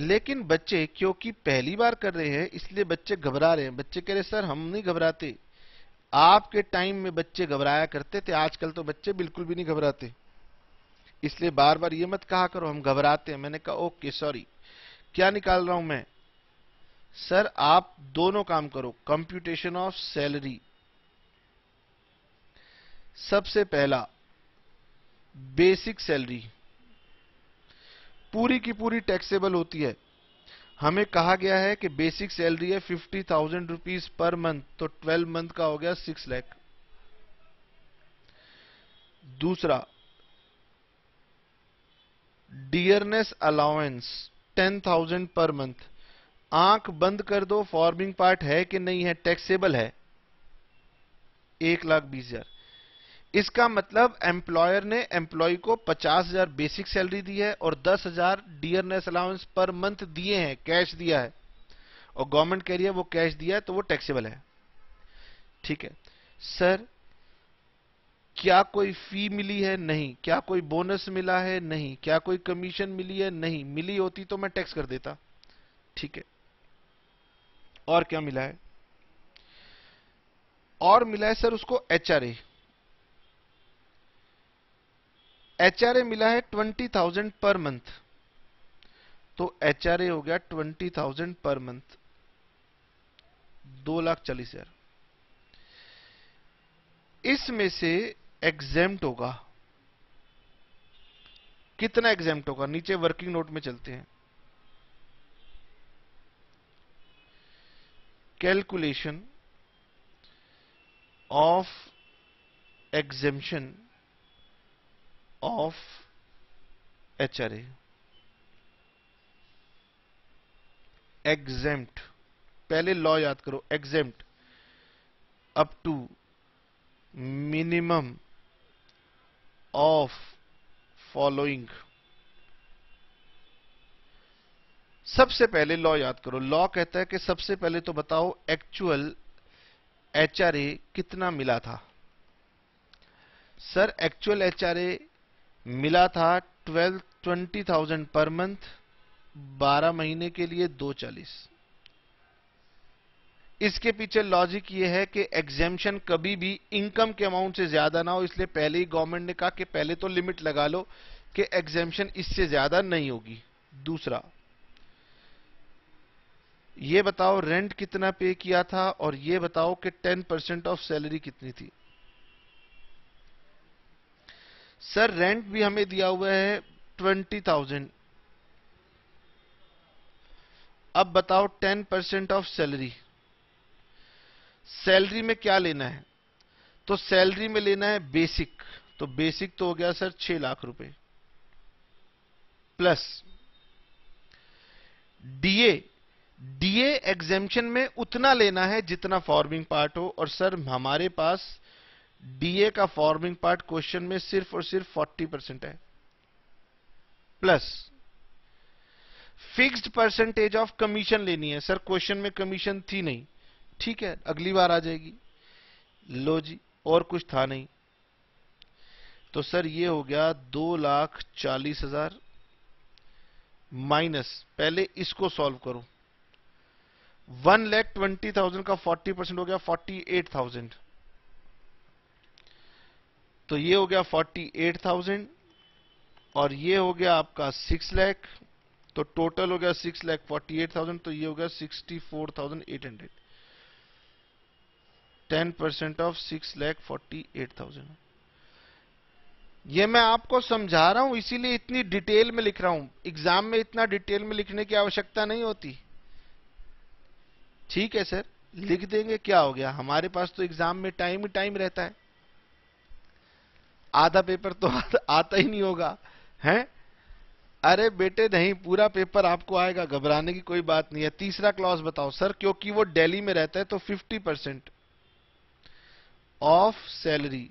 लेकिन बच्चे क्योंकि पहली बार कर रहे हैं इसलिए बच्चे घबरा रहे हैं बच्चे कह रहे सर हम नहीं घबराते आपके टाइम में बच्चे घबराया करते थे आजकल तो बच्चे बिल्कुल भी नहीं घबराते इसलिए बार बार ये मत कहा करो हम घबराते हैं मैंने कहा ओके सॉरी क्या निकाल रहा हूं मैं सर आप दोनों काम करो कंप्यूटेशन ऑफ सैलरी सबसे पहला बेसिक सैलरी पूरी की पूरी टैक्सेबल होती है हमें कहा गया है कि बेसिक सैलरी है fifty thousand rupees per month तो ट्वेल्व मंथ का हो गया सिक्स लैख दूसरा dearness allowance ten thousand per month आंख बंद कर दो फॉर्मिंग पार्ट है कि नहीं है टैक्सेबल है एक लाख बीस हजार इसका मतलब एम्प्लॉयर ने एम्प्लॉय को 50,000 बेसिक सैलरी दी है और 10,000 डियरनेस अलाउंस पर मंथ दिए हैं कैश दिया है और गवर्नमेंट कह रही है वो कैश दिया है तो वो टैक्सेबल है ठीक है सर क्या कोई फी मिली है नहीं क्या कोई बोनस मिला है नहीं क्या कोई कमीशन मिली है नहीं मिली होती तो मैं टैक्स कर देता ठीक है और क्या मिला है और मिला है सर उसको एचआरए एच मिला है ट्वेंटी थाउजेंड पर मंथ तो एच हो गया ट्वेंटी थाउजेंड पर मंथ दो लाख चालीस हजार इसमें से एग्जेम्ट होगा कितना एग्जेम्ट होगा नीचे वर्किंग नोट में चलते हैं calculation of exemption of HRA exempt पहले लॉ याद करो exempt up to minimum of following सबसे पहले लॉ याद करो लॉ कहता है कि सबसे पहले तो बताओ एक्चुअल एचआरए कितना मिला था सर एक्चुअल एचआरए मिला था twelve twenty thousand per month बारह महीने के लिए दो चालीस इसके पीछे लॉजिक ये है कि एग्जेम्पन कभी भी इनकम के अमाउंट से ज्यादा ना हो इसलिए पहले ही गवर्नमेंट ने कहा कि पहले तो लिमिट लगा लो कि एग्जेम्पन इससे ज्यादा नहीं होगी दूसरा ये बताओ रेंट कितना पे किया था और ये बताओ कि 10 परसेंट ऑफ सैलरी कितनी थी सर रेंट भी हमें दिया हुआ है ट्वेंटी थाउजेंड अब बताओ ten percent of salary salary में क्या लेना है तो सैलरी में लेना है बेसिक तो बेसिक तो हो गया सर छह लाख रुपए प्लस डीए डीए एग्जेम्पन में उतना लेना है जितना फॉर्मिंग पार्ट हो और सर हमारे पास डीए का फॉर्मिंग पार्ट क्वेश्चन में सिर्फ और सिर्फ 40 परसेंट है plus fixed percentage of commission लेनी है सर क्वेश्चन में कमीशन थी नहीं ठीक है अगली बार आ जाएगी लो जी और कुछ था नहीं तो सर ये हो गया दो लाख चालीस हजार माइनस पहले इसको सॉल्व करो वन लैख ट्वेंटी थाउजेंड का फोर्टी परसेंट हो गया फोर्टी एट थाउजेंड तो ये हो गया 48,000 और ये हो गया आपका 6 लाख तो टोटल हो गया 6 लाख 48,000 तो ये हो गया 64,800 10 परसेंट ऑफ 6 लाख 48,000 ये मैं आपको समझा रहा हूं इसीलिए इतनी डिटेल में लिख रहा हूं एग्जाम में इतना डिटेल में लिखने की आवश्यकता नहीं होती ठीक है सर लिख देंगे क्या हो गया हमारे पास तो एग्जाम में टाइम ही टाइम रहता है आधा पेपर तो आता ही नहीं होगा हैं अरे बेटे नहीं पूरा पेपर आपको आएगा घबराने की कोई बात नहीं है तीसरा क्लॉज बताओ सर क्योंकि वो दिल्ली में रहता है तो 50 परसेंट ऑफ सैलरी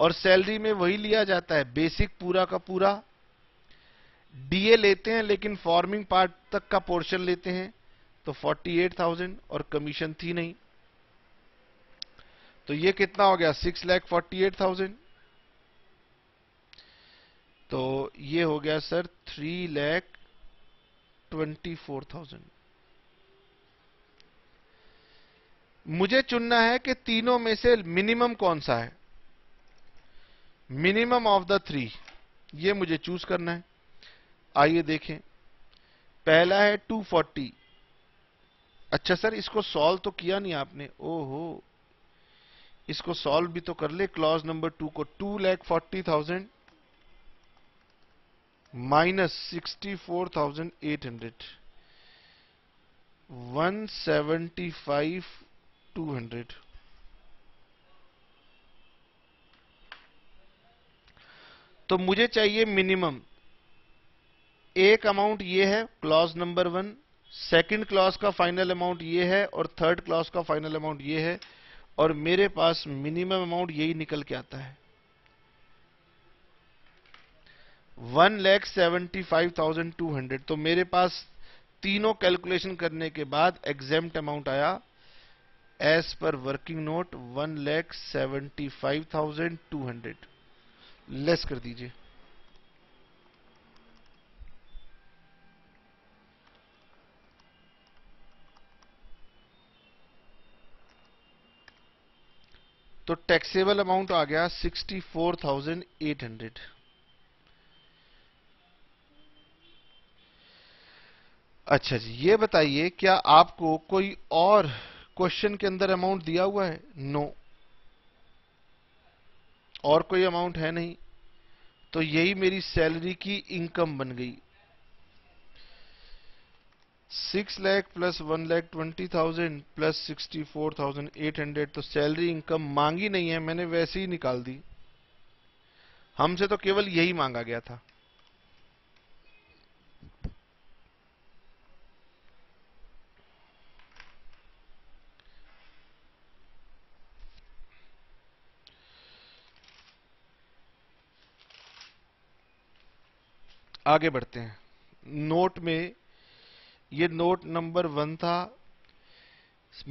और सैलरी में वही लिया जाता है बेसिक पूरा का पूरा डीए लेते हैं लेकिन फॉर्मिंग पार्ट तक का पोर्शन लेते हैं तो 48,000 और कमीशन थी नहीं तो ये कितना हो गया six lakh forty eight thousand तो ये हो गया sir three lakh twenty four thousand मुझे चुनना है कि तीनों में से मिनिमम कौन सा है मिनिमम ऑफ द थ्री ये मुझे चूज करना है आइए देखें पहला है 240 अच्छा सर इसको सॉल्व तो किया नहीं आपने ओहो इसको सॉल्व भी तो कर ले क्लॉज नंबर टू को two lakh forty thousand seventy five two hundred तो मुझे चाहिए मिनिमम एक अमाउंट ये है clause number one second clause का फाइनल अमाउंट ये है और थर्ड क्लॉज का फाइनल अमाउंट ये है और मेरे पास मिनिमम अमाउंट यही निकल के आता है one lakh seventy five thousand two hundred तो मेरे पास तीनों कैलकुलेशन करने के बाद एग्जेम्प्ट अमाउंट आया as per working note one lakh seventy five thousand two hundred less कर दीजिए तो टैक्सेबल अमाउंट आ गया sixty four thousand eight hundred अच्छा जी ये बताइए क्या आपको कोई और क्वेश्चन के अंदर अमाउंट दिया हुआ है नो no. और कोई अमाउंट है नहीं तो यही मेरी सैलरी की इनकम बन गई six lakh plus one lakh twenty thousand plus sixty four thousand eight hundred तो सैलरी इनकम मांगी नहीं है मैंने वैसे ही निकाल दी हमसे तो केवल यही मांगा गया था आगे बढ़ते हैं नोट में ये नोट नंबर वन था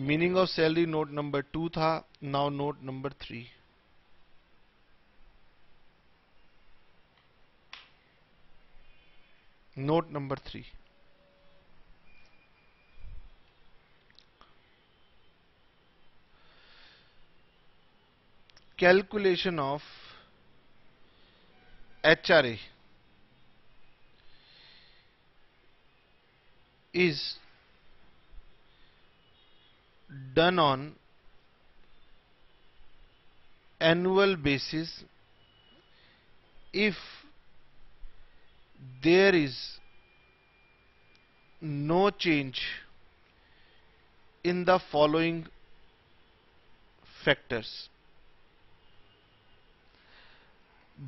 meaning of salary note number two था now note number three note number three calculation of H R A is done on annual basis if there is no change in the following factors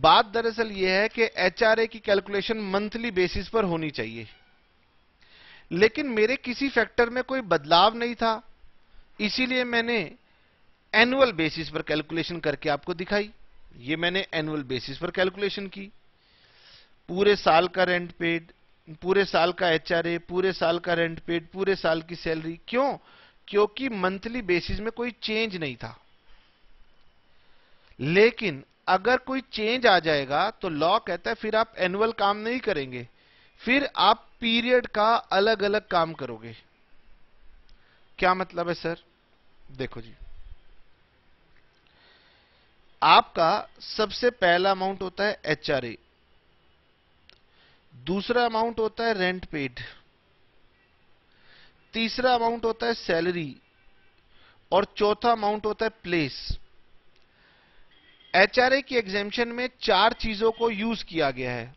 बात दरअसल यह है कि एच की कैलकुलेशन मंथली बेसिस पर होनी चाहिए लेकिन मेरे किसी फैक्टर में कोई बदलाव नहीं था इसीलिए मैंने एनुअल बेसिस पर कैलकुलेशन करके आपको दिखाई ये मैंने एनुअल बेसिस पर कैलकुलेशन की पूरे साल का रेंट पेड पूरे साल का एच पूरे साल का रेंट पेड पूरे साल की सैलरी क्यों क्योंकि मंथली बेसिस में कोई चेंज नहीं था लेकिन अगर कोई चेंज आ जाएगा तो लॉ कहता है फिर आप एनुअल काम नहीं करेंगे फिर आप पीरियड का अलग अलग काम करोगे क्या मतलब है सर देखो जी आपका सबसे पहला अमाउंट होता है एचआरए दूसरा अमाउंट होता है रेंट पेड तीसरा अमाउंट होता है सैलरी और चौथा अमाउंट होता है प्लेस एचआरए की एग्जामेशन में चार चीजों को यूज किया गया है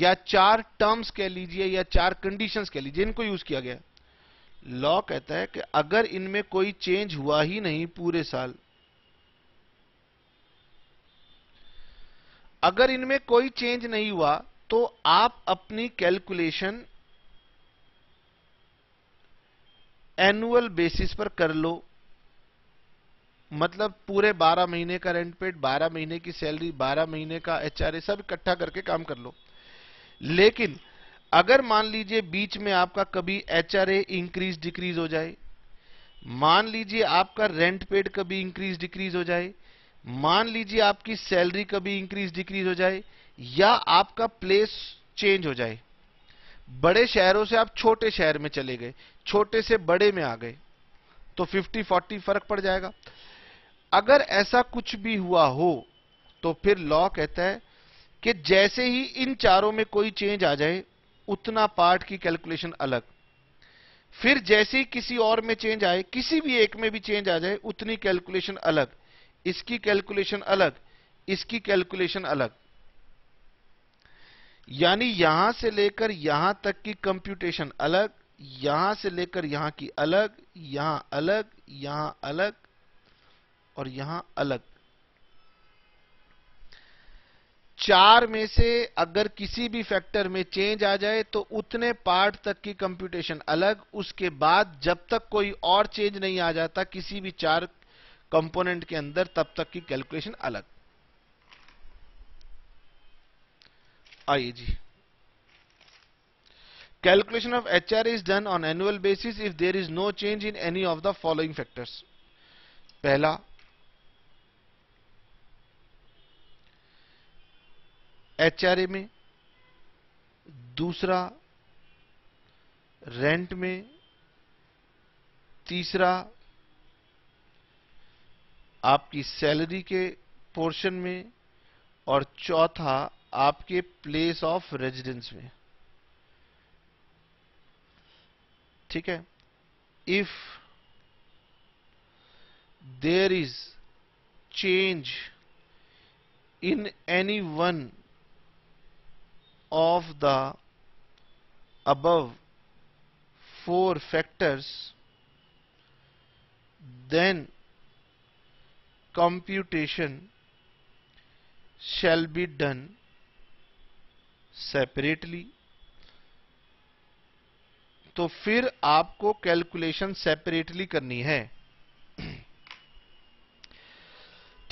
या चार टर्म्स कह लीजिए या चार कंडीशंस कह लीजिए इनको यूज किया गया लॉ कहता है कि अगर इनमें कोई चेंज हुआ ही नहीं पूरे साल अगर इनमें कोई चेंज नहीं हुआ तो आप अपनी कैलकुलेशन एनुअल बेसिस पर कर लो मतलब पूरे 12 महीने का रेंट पेड 12 महीने की सैलरी 12 महीने का एचआरए सब इकट्ठा करके काम कर लो लेकिन अगर मान लीजिए बीच में आपका कभी एच आर इंक्रीज डिक्रीज हो जाए मान लीजिए आपका रेंट पेड कभी इंक्रीज डिक्रीज हो जाए मान लीजिए आपकी सैलरी कभी इंक्रीज डिक्रीज हो जाए या आपका प्लेस चेंज हो जाए बड़े शहरों से आप छोटे शहर में चले गए छोटे से बड़े में आ गए तो 50 40 फर्क पड़ जाएगा अगर ऐसा कुछ भी हुआ हो तो फिर लॉ कहता है कि जैसे ही इन चारों में कोई चेंज आ जाए उतना पार्ट की कैलकुलेशन अलग फिर जैसे ही किसी और में चेंज आए किसी भी एक में भी चेंज आ जाए उतनी कैलकुलेशन अलग इसकी कैलकुलेशन अलग इसकी कैलकुलेशन अलग यानी यहां से लेकर यहां तक की कंप्यूटेशन अलग यहां से लेकर यहां की अलग यहां अलग यहां अलग और यहां अलग चार में से अगर किसी भी फैक्टर में चेंज आ जाए तो उतने पार्ट तक की कंप्यूटेशन अलग उसके बाद जब तक कोई और चेंज नहीं आ जाता किसी भी चार कंपोनेंट के अंदर तब तक की कैलकुलेशन अलग आइए जी of H R is done on annual basis if there is no change in any of the following factors पहला एचआरए में दूसरा रेंट में तीसरा आपकी सैलरी के पोर्शन में और चौथा आपके प्लेस ऑफ रेजिडेंस में ठीक है if there is change in any one of the above four factors then computation shall be done separately तो फिर आपको कैलकुलेशन सेपरेटली करनी है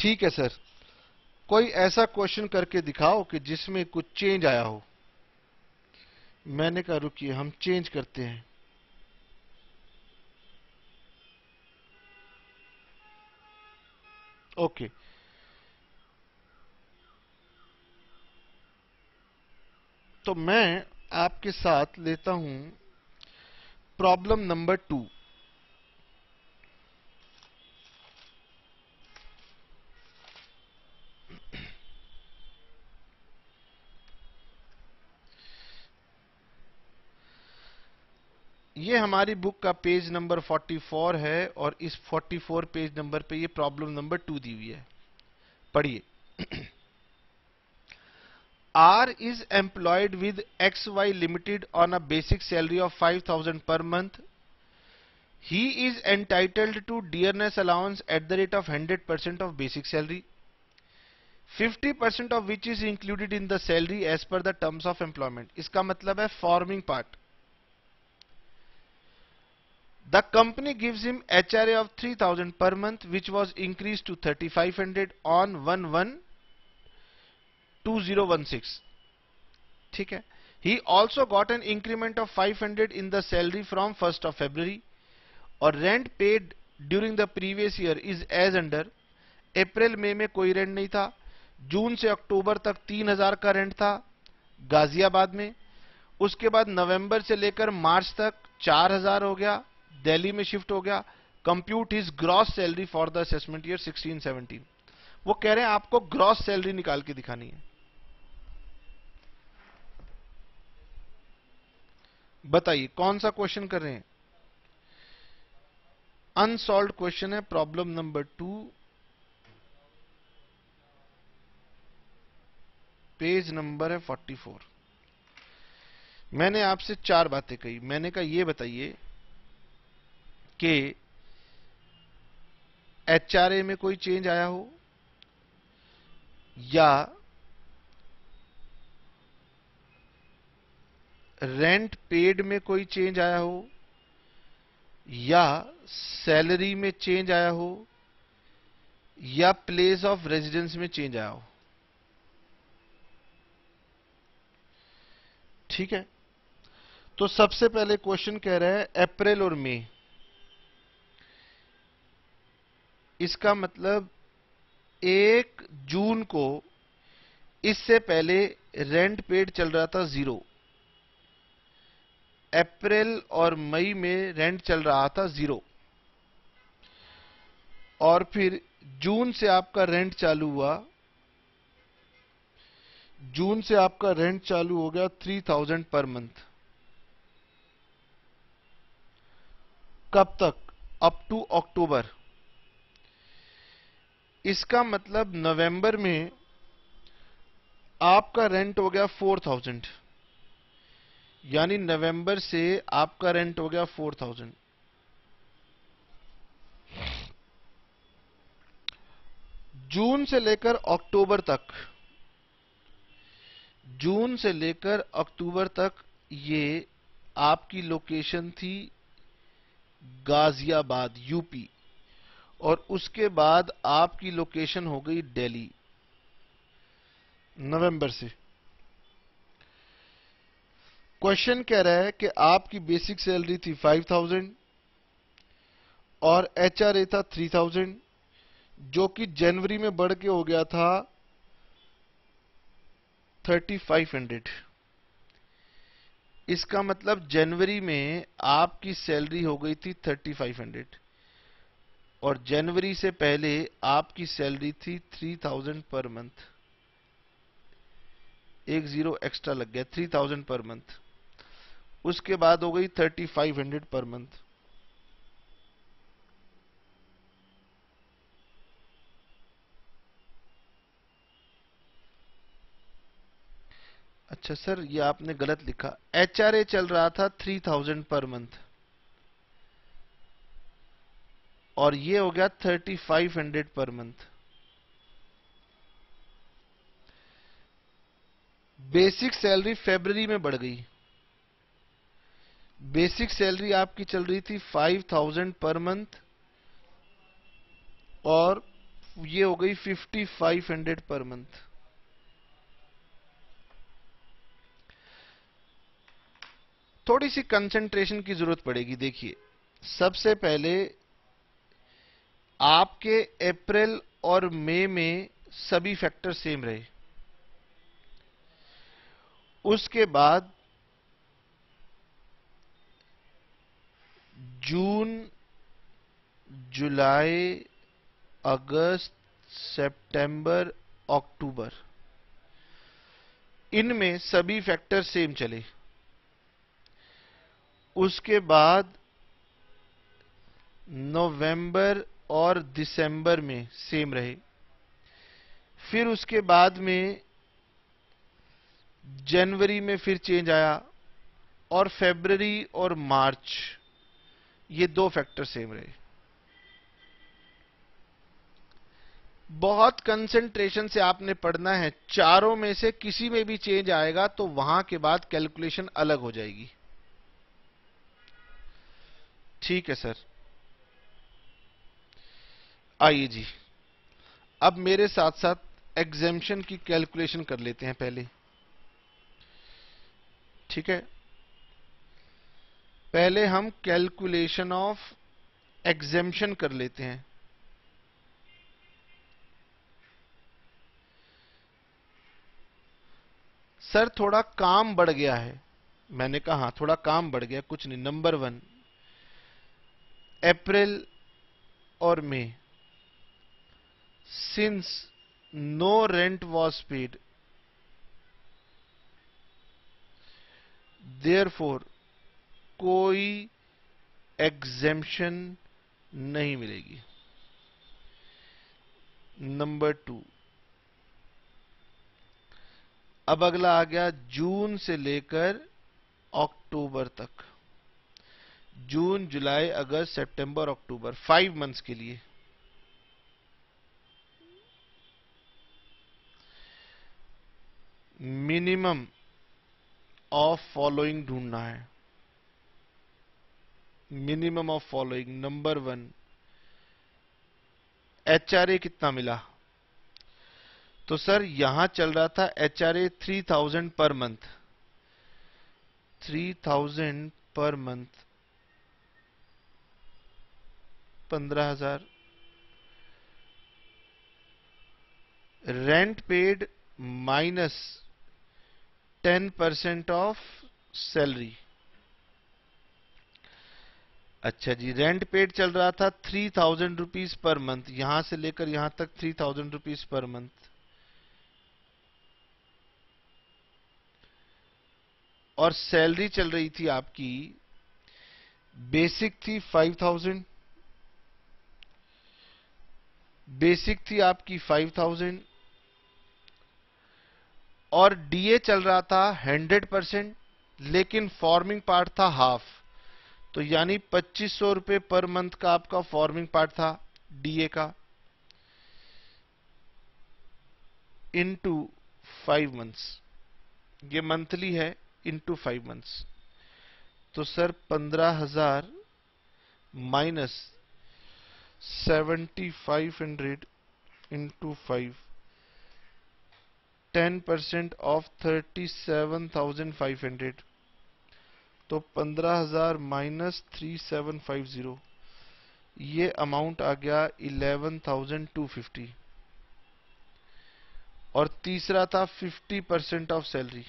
ठीक है सर कोई ऐसा क्वेश्चन करके दिखाओ कि जिसमें कुछ चेंज आया हो मैंने कहा रुकिए हम चेंज करते हैं ओके तो मैं आपके साथ लेता हूं प्रॉब्लम नंबर टू ये हमारी बुक का पेज नंबर 44 है और इस 44 पेज नंबर पे ये प्रॉब्लम नंबर टू दी हुई है पढ़िए R is employed with X Y limited on a basic salary of 5000 per month he is entitled to dearness allowance at the rate of 100% percent of basic salary 50% percent of which is included in the salary as per the terms of employment इसका मतलब है forming part The company gives him HRA of 3000 per month which was increased to 3500 on 112016. ठीक है He also got an increment of 500 in the salary from 1st of February और rent paid during the previous year is as under अप्रैल मई में कोई रेंट नहीं था जून से अक्टूबर तक 3000 का रेंट था गाजियाबाद में उसके बाद नवंबर से लेकर मार्च तक 4000 हो गया दिल्ली में शिफ्ट हो गया compute is gross salary for the assessment year 16 17 वो कह रहे हैं आपको ग्रॉस सैलरी निकाल के दिखानी है बताइए कौन सा क्वेश्चन कर रहे हैं अनसॉल्व क्वेश्चन है problem number two page number है 44 मैंने आपसे चार बातें कही मैंने कहा ये बताइए कि एचआरए में कोई चेंज आया हो या रेंट पेड में कोई चेंज आया हो या सैलरी में चेंज आया हो या प्लेस ऑफ रेजिडेंस में चेंज आया हो ठीक है तो सबसे पहले क्वेश्चन कह रहे हैं अप्रैल और मई इसका मतलब एक जून को इससे पहले रेंट पेड चल रहा था जीरो अप्रैल और मई में रेंट चल रहा था जीरो और फिर जून से आपका रेंट चालू हुआ जून से आपका रेंट चालू हो गया थ्री थाउजेंड पर मंथ कब तक अप टू अक्टूबर इसका मतलब नवंबर में आपका रेंट हो गया फोर थाउजेंड यानी नवंबर से आपका रेंट हो गया फोर थाउजेंड जून से लेकर अक्टूबर तक जून से लेकर अक्टूबर तक ये आपकी लोकेशन थी गाजियाबाद यूपी और उसके बाद आपकी लोकेशन हो गई दिल्ली नवंबर से क्वेश्चन कह रहा है कि आपकी बेसिक सैलरी थी 5000 और एचआरए था 3000 जो कि जनवरी में बढ़ के हो गया था 3500 इसका मतलब जनवरी में आपकी सैलरी हो गई थी 3500 और जनवरी से पहले आपकी सैलरी थी थ्री थाउजेंड पर मंथ एक जीरो एक्स्ट्रा लग गया थ्री थाउजेंड पर मंथ उसके बाद हो गई thirty five hundred per month अच्छा सर ये आपने गलत लिखा एचआरए चल रहा था थ्री थाउजेंड पर मंथ और ये हो गया thirty five hundred per month basic salary February में बढ़ गई बेसिक सैलरी आपकी चल रही थी फाइव थाउजेंड पर मंथ और ये हो गई fifty five hundred per month थोड़ी सी कंसंट्रेशन की जरूरत पड़ेगी देखिए सबसे पहले आपके अप्रैल और मई में सभी फैक्टर सेम रहे उसके बाद जून जुलाई अगस्त सितंबर, अक्टूबर इनमें सभी फैक्टर सेम चले उसके बाद नवंबर और दिसंबर में सेम रहे फिर उसके बाद में जनवरी में फिर चेंज आया और फेबररी और मार्च ये दो फैक्टर सेम रहे बहुत कंसेंट्रेशन से आपने पढ़ना है चारों में से किसी में भी चेंज आएगा तो वहां के बाद कैलकुलेशन अलग हो जाएगी ठीक है सर आइए जी अब मेरे साथ साथ एग्जेम्पन की कैलकुलेशन कर लेते हैं पहले ठीक है पहले हम कैलकुलेशन ऑफ एग्जेम्पन कर लेते हैं सर थोड़ा काम बढ़ गया है मैंने कहा हाँ थोड़ा काम बढ़ गया कुछ नहीं नंबर वन अप्रैल और मई since no rent was paid. Therefore, कोई exemption नहीं मिलेगी नंबर टू अब अगला आ गया जून से लेकर अक्टूबर तक जून जुलाई अगस्त सितंबर अक्टूबर फाइव मंथ्स के लिए मिनिमम ऑफ फॉलोइंग ढूंढना है minimum of following number one H कितना मिला तो सर यहां चल रहा था H R A three thousand per month three thousand per month पंद्रह हजार rent paid minus ten percent of salary अच्छा जी रेंट पेड चल रहा था three thousand rupees per month यहां से लेकर यहां तक three thousand rupees per month और सैलरी चल रही थी आपकी बेसिक थी फाइव थाउजेंड बेसिक थी आपकी फाइव थाउजेंड और डीए चल रहा था 100 परसेंट लेकिन फॉर्मिंग पार्ट था हाफ तो यानी पच्चीस सौ रुपए पर मंथ का आपका फॉर्मिंग पार्ट था डीए का इनटू फाइव मंथ्स ये मंथली है इनटू फाइव मंथ्स तो सर पंद्रह हजार minus seventy five hundred into five ten percent of thirty seven thousand five hundred तो पंद्रह हजार minus three seven five zero ये अमाउंट आ गया इलेवन थाउजेंड टू फिफ्टी और तीसरा था फिफ्टी परसेंट ऑफ सैलरी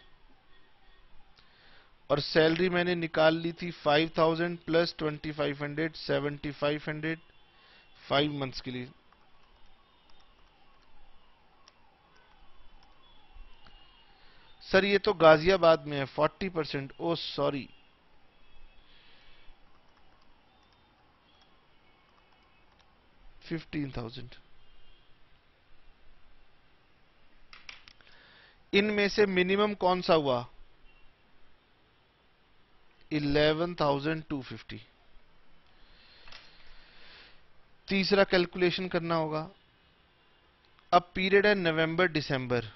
और सैलरी मैंने निकाल ली थी five thousand plus twenty five hundred seventy five hundred five months के लिए सर ये तो गाजियाबाद में है forty percent oh sorry fifteen thousand इनमें से मिनिमम कौन सा हुआ इलेवन थाउजेंड टू फिफ्टी तीसरा कैलकुलेशन करना होगा अब पीरियड है नवंबर दिसंबर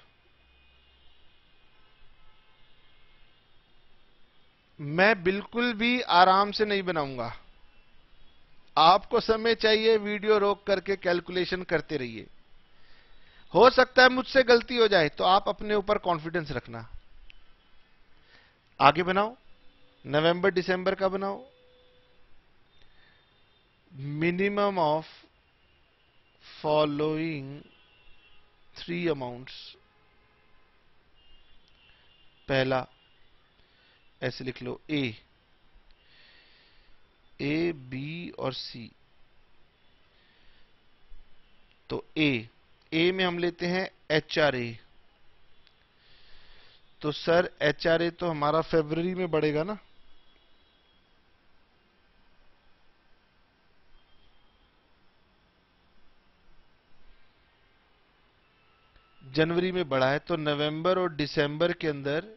मैं बिल्कुल भी आराम से नहीं बनाऊंगा आपको समय चाहिए वीडियो रोक करके कैलकुलेशन करते रहिए हो सकता है मुझसे गलती हो जाए तो आप अपने ऊपर कॉन्फिडेंस रखना आगे बनाओ नवंबर दिसंबर का बनाओ minimum of following three amounts पहला ऐसे लिख लो ए ए बी और सी तो ए ए में हम लेते हैं एच आर ए तो सर एच आर ए तो हमारा फेबररी में बढ़ेगा ना जनवरी में बढ़ा है तो नवंबर और दिसंबर के अंदर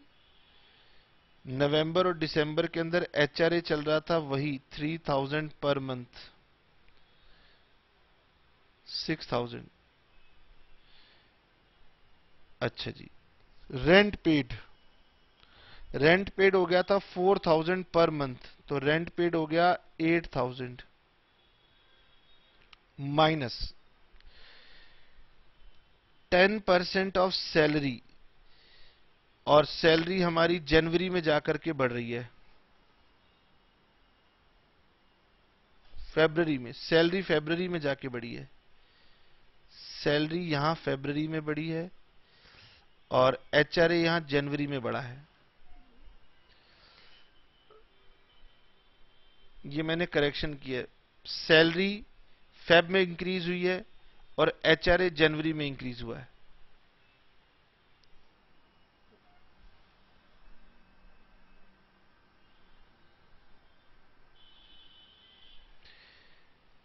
नवंबर और दिसंबर के अंदर एच चल रहा था वही 3000 पर मंथ 6000 अच्छा जी रेंट पेड रेंट पेड हो गया था 4000 पर मंथ तो रेंट पेड हो गया 8000 माइनस 10% ऑफ सैलरी और सैलरी हमारी जनवरी में जाकर के बढ़ रही है फेबररी में सैलरी फेबररी में जाके बढ़ी है सैलरी यहां फेबररी में बढ़ी है और एच आर यहां जनवरी में बढ़ा है ये मैंने करेक्शन किया सैलरी फेब में इंक्रीज हुई है और एच जनवरी में इंक्रीज हुआ है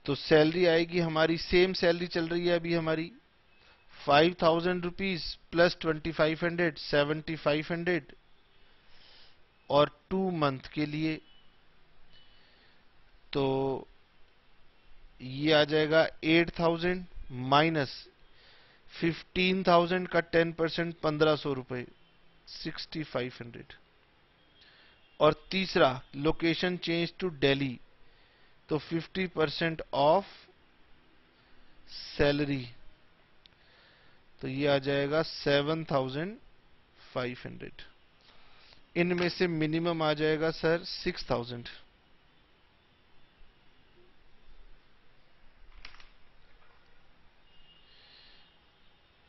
तो सैलरी आएगी हमारी सेम सैलरी चल रही है अभी हमारी five thousand rupees plus twenty five hundred seventy five hundred और टू मंथ के लिए तो ये आ जाएगा eight thousand minus fifteen thousand का टेन परसेंट पंद्रह सौ रुपए सिक्सटी फाइव हंड्रेड और तीसरा लोकेशन चेंज टू दिल्ली तो 50 परसेंट ऑफ सैलरी तो ये आ जाएगा 7,500 इनमें से मिनिमम आ जाएगा सर 6,000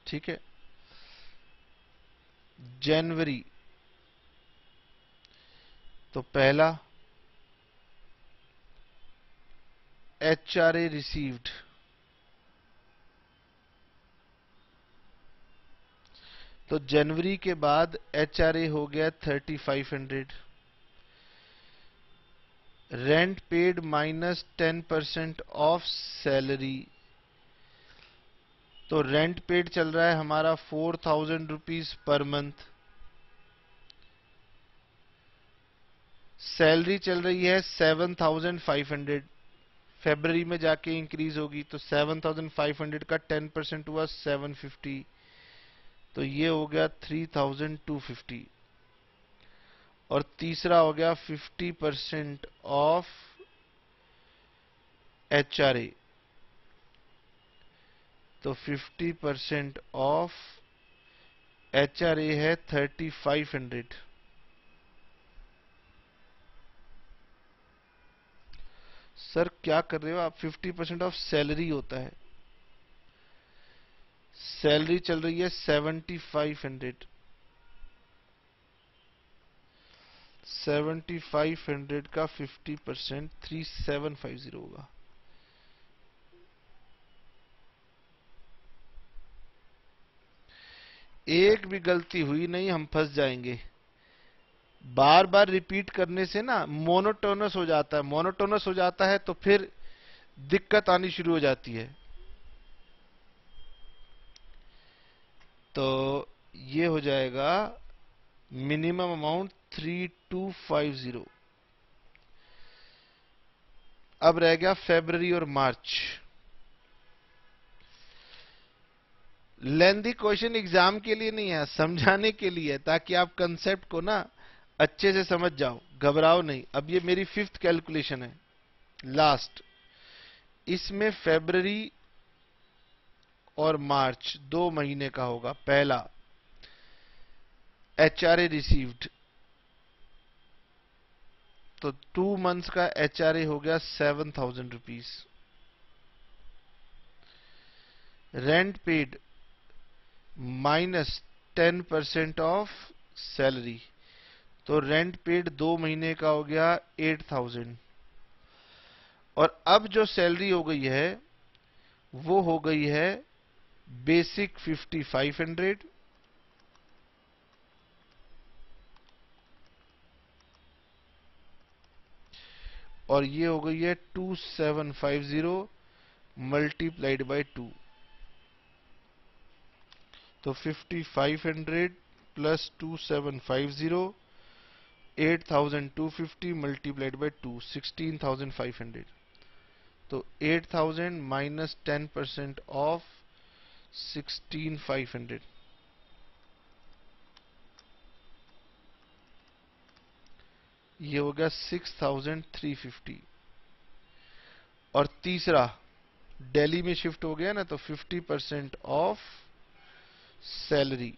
ठीक है जनवरी तो पहला एच आर ए रिसीव्ड तो जनवरी के बाद एच आर ए हो गया thirty five hundred rent paid minus ten percent of salary तो रेंट पेड चल रहा है हमारा four thousand rupees per month salary चल रही है seven thousand five hundred February में जाके इंक्रीज होगी तो 7,500 का 10 परसेंट हुआ 750 तो ये हो गया 3,250 और तीसरा हो गया 50 परसेंट ऑफ एच तो 50 परसेंट ऑफ एच है 3,500 सर क्या कर रहे हो आप 50 परसेंट ऑफ सैलरी होता है सैलरी चल रही है 7500 7500 का 50 percent three seven five zero होगा एक भी गलती हुई नहीं हम फंस जाएंगे बार बार रिपीट करने से ना मोनोटोनस हो जाता है मोनोटोनस हो जाता है तो फिर दिक्कत आनी शुरू हो जाती है तो ये हो जाएगा minimum amount three two five zero अब रह गया फेबररी और मार्च लेंदी क्वेश्चन एग्जाम के लिए नहीं है समझाने के लिए ताकि आप कंसेप्ट को ना अच्छे से समझ जाओ घबराओ नहीं अब ये मेरी फिफ्थ कैलकुलेशन है लास्ट इसमें फेबररी और मार्च दो महीने का होगा पहला एच आर ए रिसीव्ड तो टू मंथ्स का एच आर ए हो गया seven thousand rupees rent paid minus ten percent of salary तो रेंट पेड दो महीने का हो गया एट थाउजेंड और अब जो सैलरी हो गई है वो हो गई है बेसिक फिफ्टी फाइव हंड्रेड और ये हो गई है two seven five zero multiplied by two तो fifty five hundred plus two seven five zero 8,250 multiplied by two sixteen thousand five hundred तो 8,000 thousand minus ten percent of sixteen five hundred ये हो गया सिक्स थाउजेंड थ्री फिफ्टी और तीसरा दिल्ली में शिफ्ट हो गया ना तो फिफ्टी परसेंट ऑफ सैलरी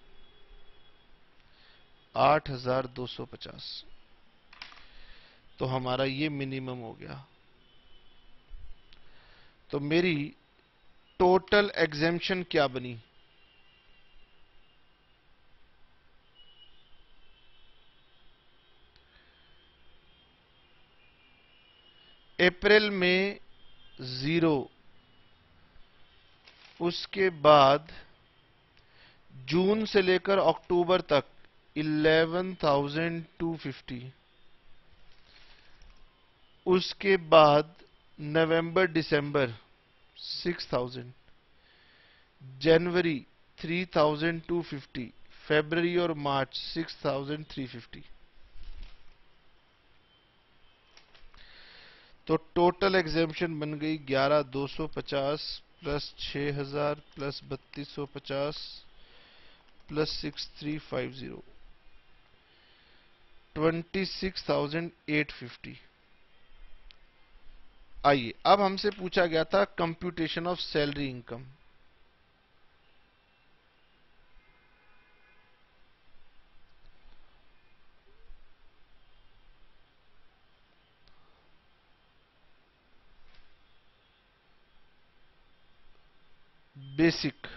आठ हजार दो सौ पचास तो हमारा ये मिनिमम हो गया तो मेरी टोटल एग्जेम्पन क्या बनी अप्रैल में जीरो उसके बाद जून से लेकर अक्टूबर तक 11,250 उसके बाद नवंबर दिसंबर 6,000 जनवरी 3,250 फरवरी और मार्च 6,350 तो टोटल एग्जेम्पन बन गई 11,250 प्लस 6,000 प्लस 3250 प्लस 6,350 26,850 आइए अब हमसे पूछा गया था computation of salary income basic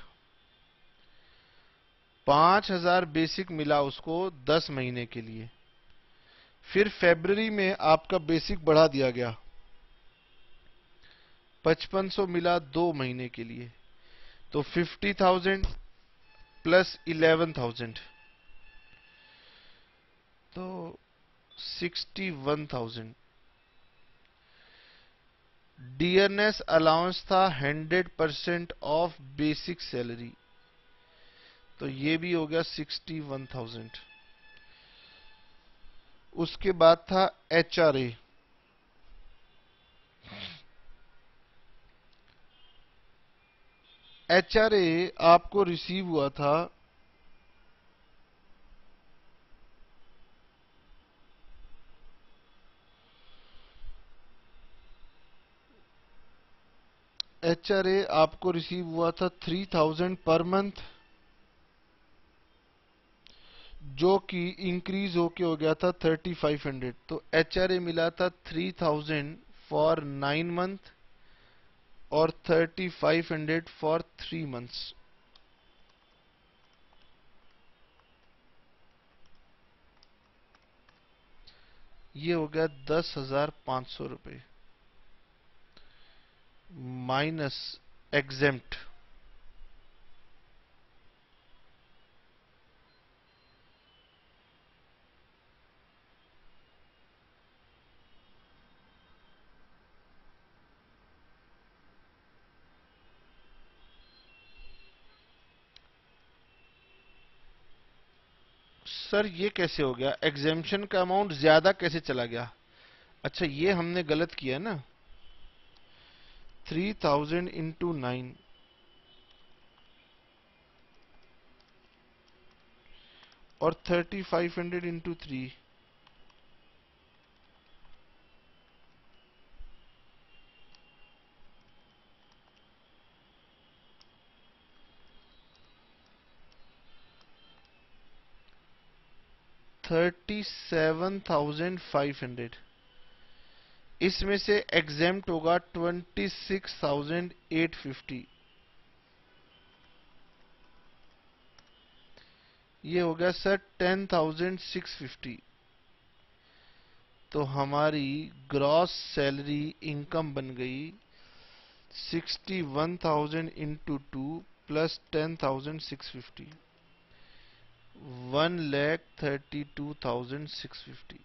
पांच हजार बेसिक मिला उसको दस महीने के लिए फिर फेबररी में आपका बेसिक बढ़ा दिया गया 5500 मिला दो महीने के लिए तो 50,000 प्लस 11,000 तो 61,000 डीएनएस अलाउंस था 100 परसेंट ऑफ बेसिक सैलरी तो ये भी हो गया 61,000 उसके बाद था H R A H R A आपको रिसीव हुआ था एच आर ए आपको रिसीव हुआ था थ्री थाउजेंड पर मंथ जो कि इंक्रीज होके हो गया था 3500 तो एचआरए मिला था 3000 फॉर नाइन मंथ और 3500 फॉर थ्री मंथ्स ये हो गया दस हजार पांच सौ रुपये माइनस एग्जेम्प्ट सर ये कैसे हो गया एग्जेम्पन का अमाउंट ज्यादा कैसे चला गया अच्छा ये हमने गलत किया ना थ्री थाउजेंड इंटू नाइन और thirty five hundred into three 37,500 इसमें से एग्जेम्प्ट होगा 26,850 ये हो गया सर 10,650 तो हमारी ग्रॉस सैलरी इनकम बन गई 61,000 into two plus fifty one lakh thirty two thousand six fifty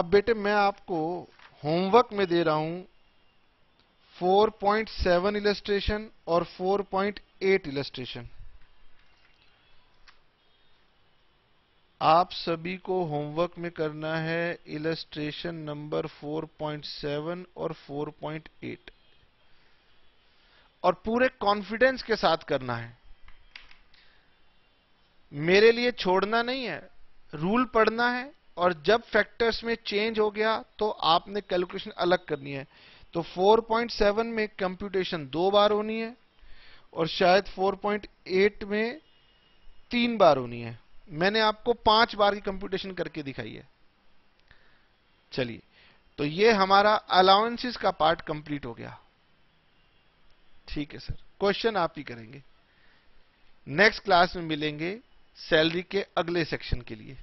अब बेटे मैं आपको होमवर्क में दे रहा हूं 4.7 इलस्ट्रेशन और 4.8 इलस्ट्रेशन आप सभी को होमवर्क में करना है इलस्ट्रेशन नंबर 4.7 और 4.8 और पूरे कॉन्फिडेंस के साथ करना है मेरे लिए छोड़ना नहीं है रूल पढ़ना है और जब फैक्टर्स में चेंज हो गया तो आपने कैलकुलेशन अलग करनी है तो 4.7 में कंप्यूटेशन दो बार होनी है और शायद 4.8 में तीन बार होनी है मैंने आपको पांच बार की कंप्यूटेशन करके दिखाई है चलिए तो ये हमारा अलाउंसेस का पार्ट कंप्लीट हो गया ठीक है सर क्वेश्चन आप ही करेंगे नेक्स्ट क्लास में मिलेंगे सैलरी के अगले सेक्शन के लिए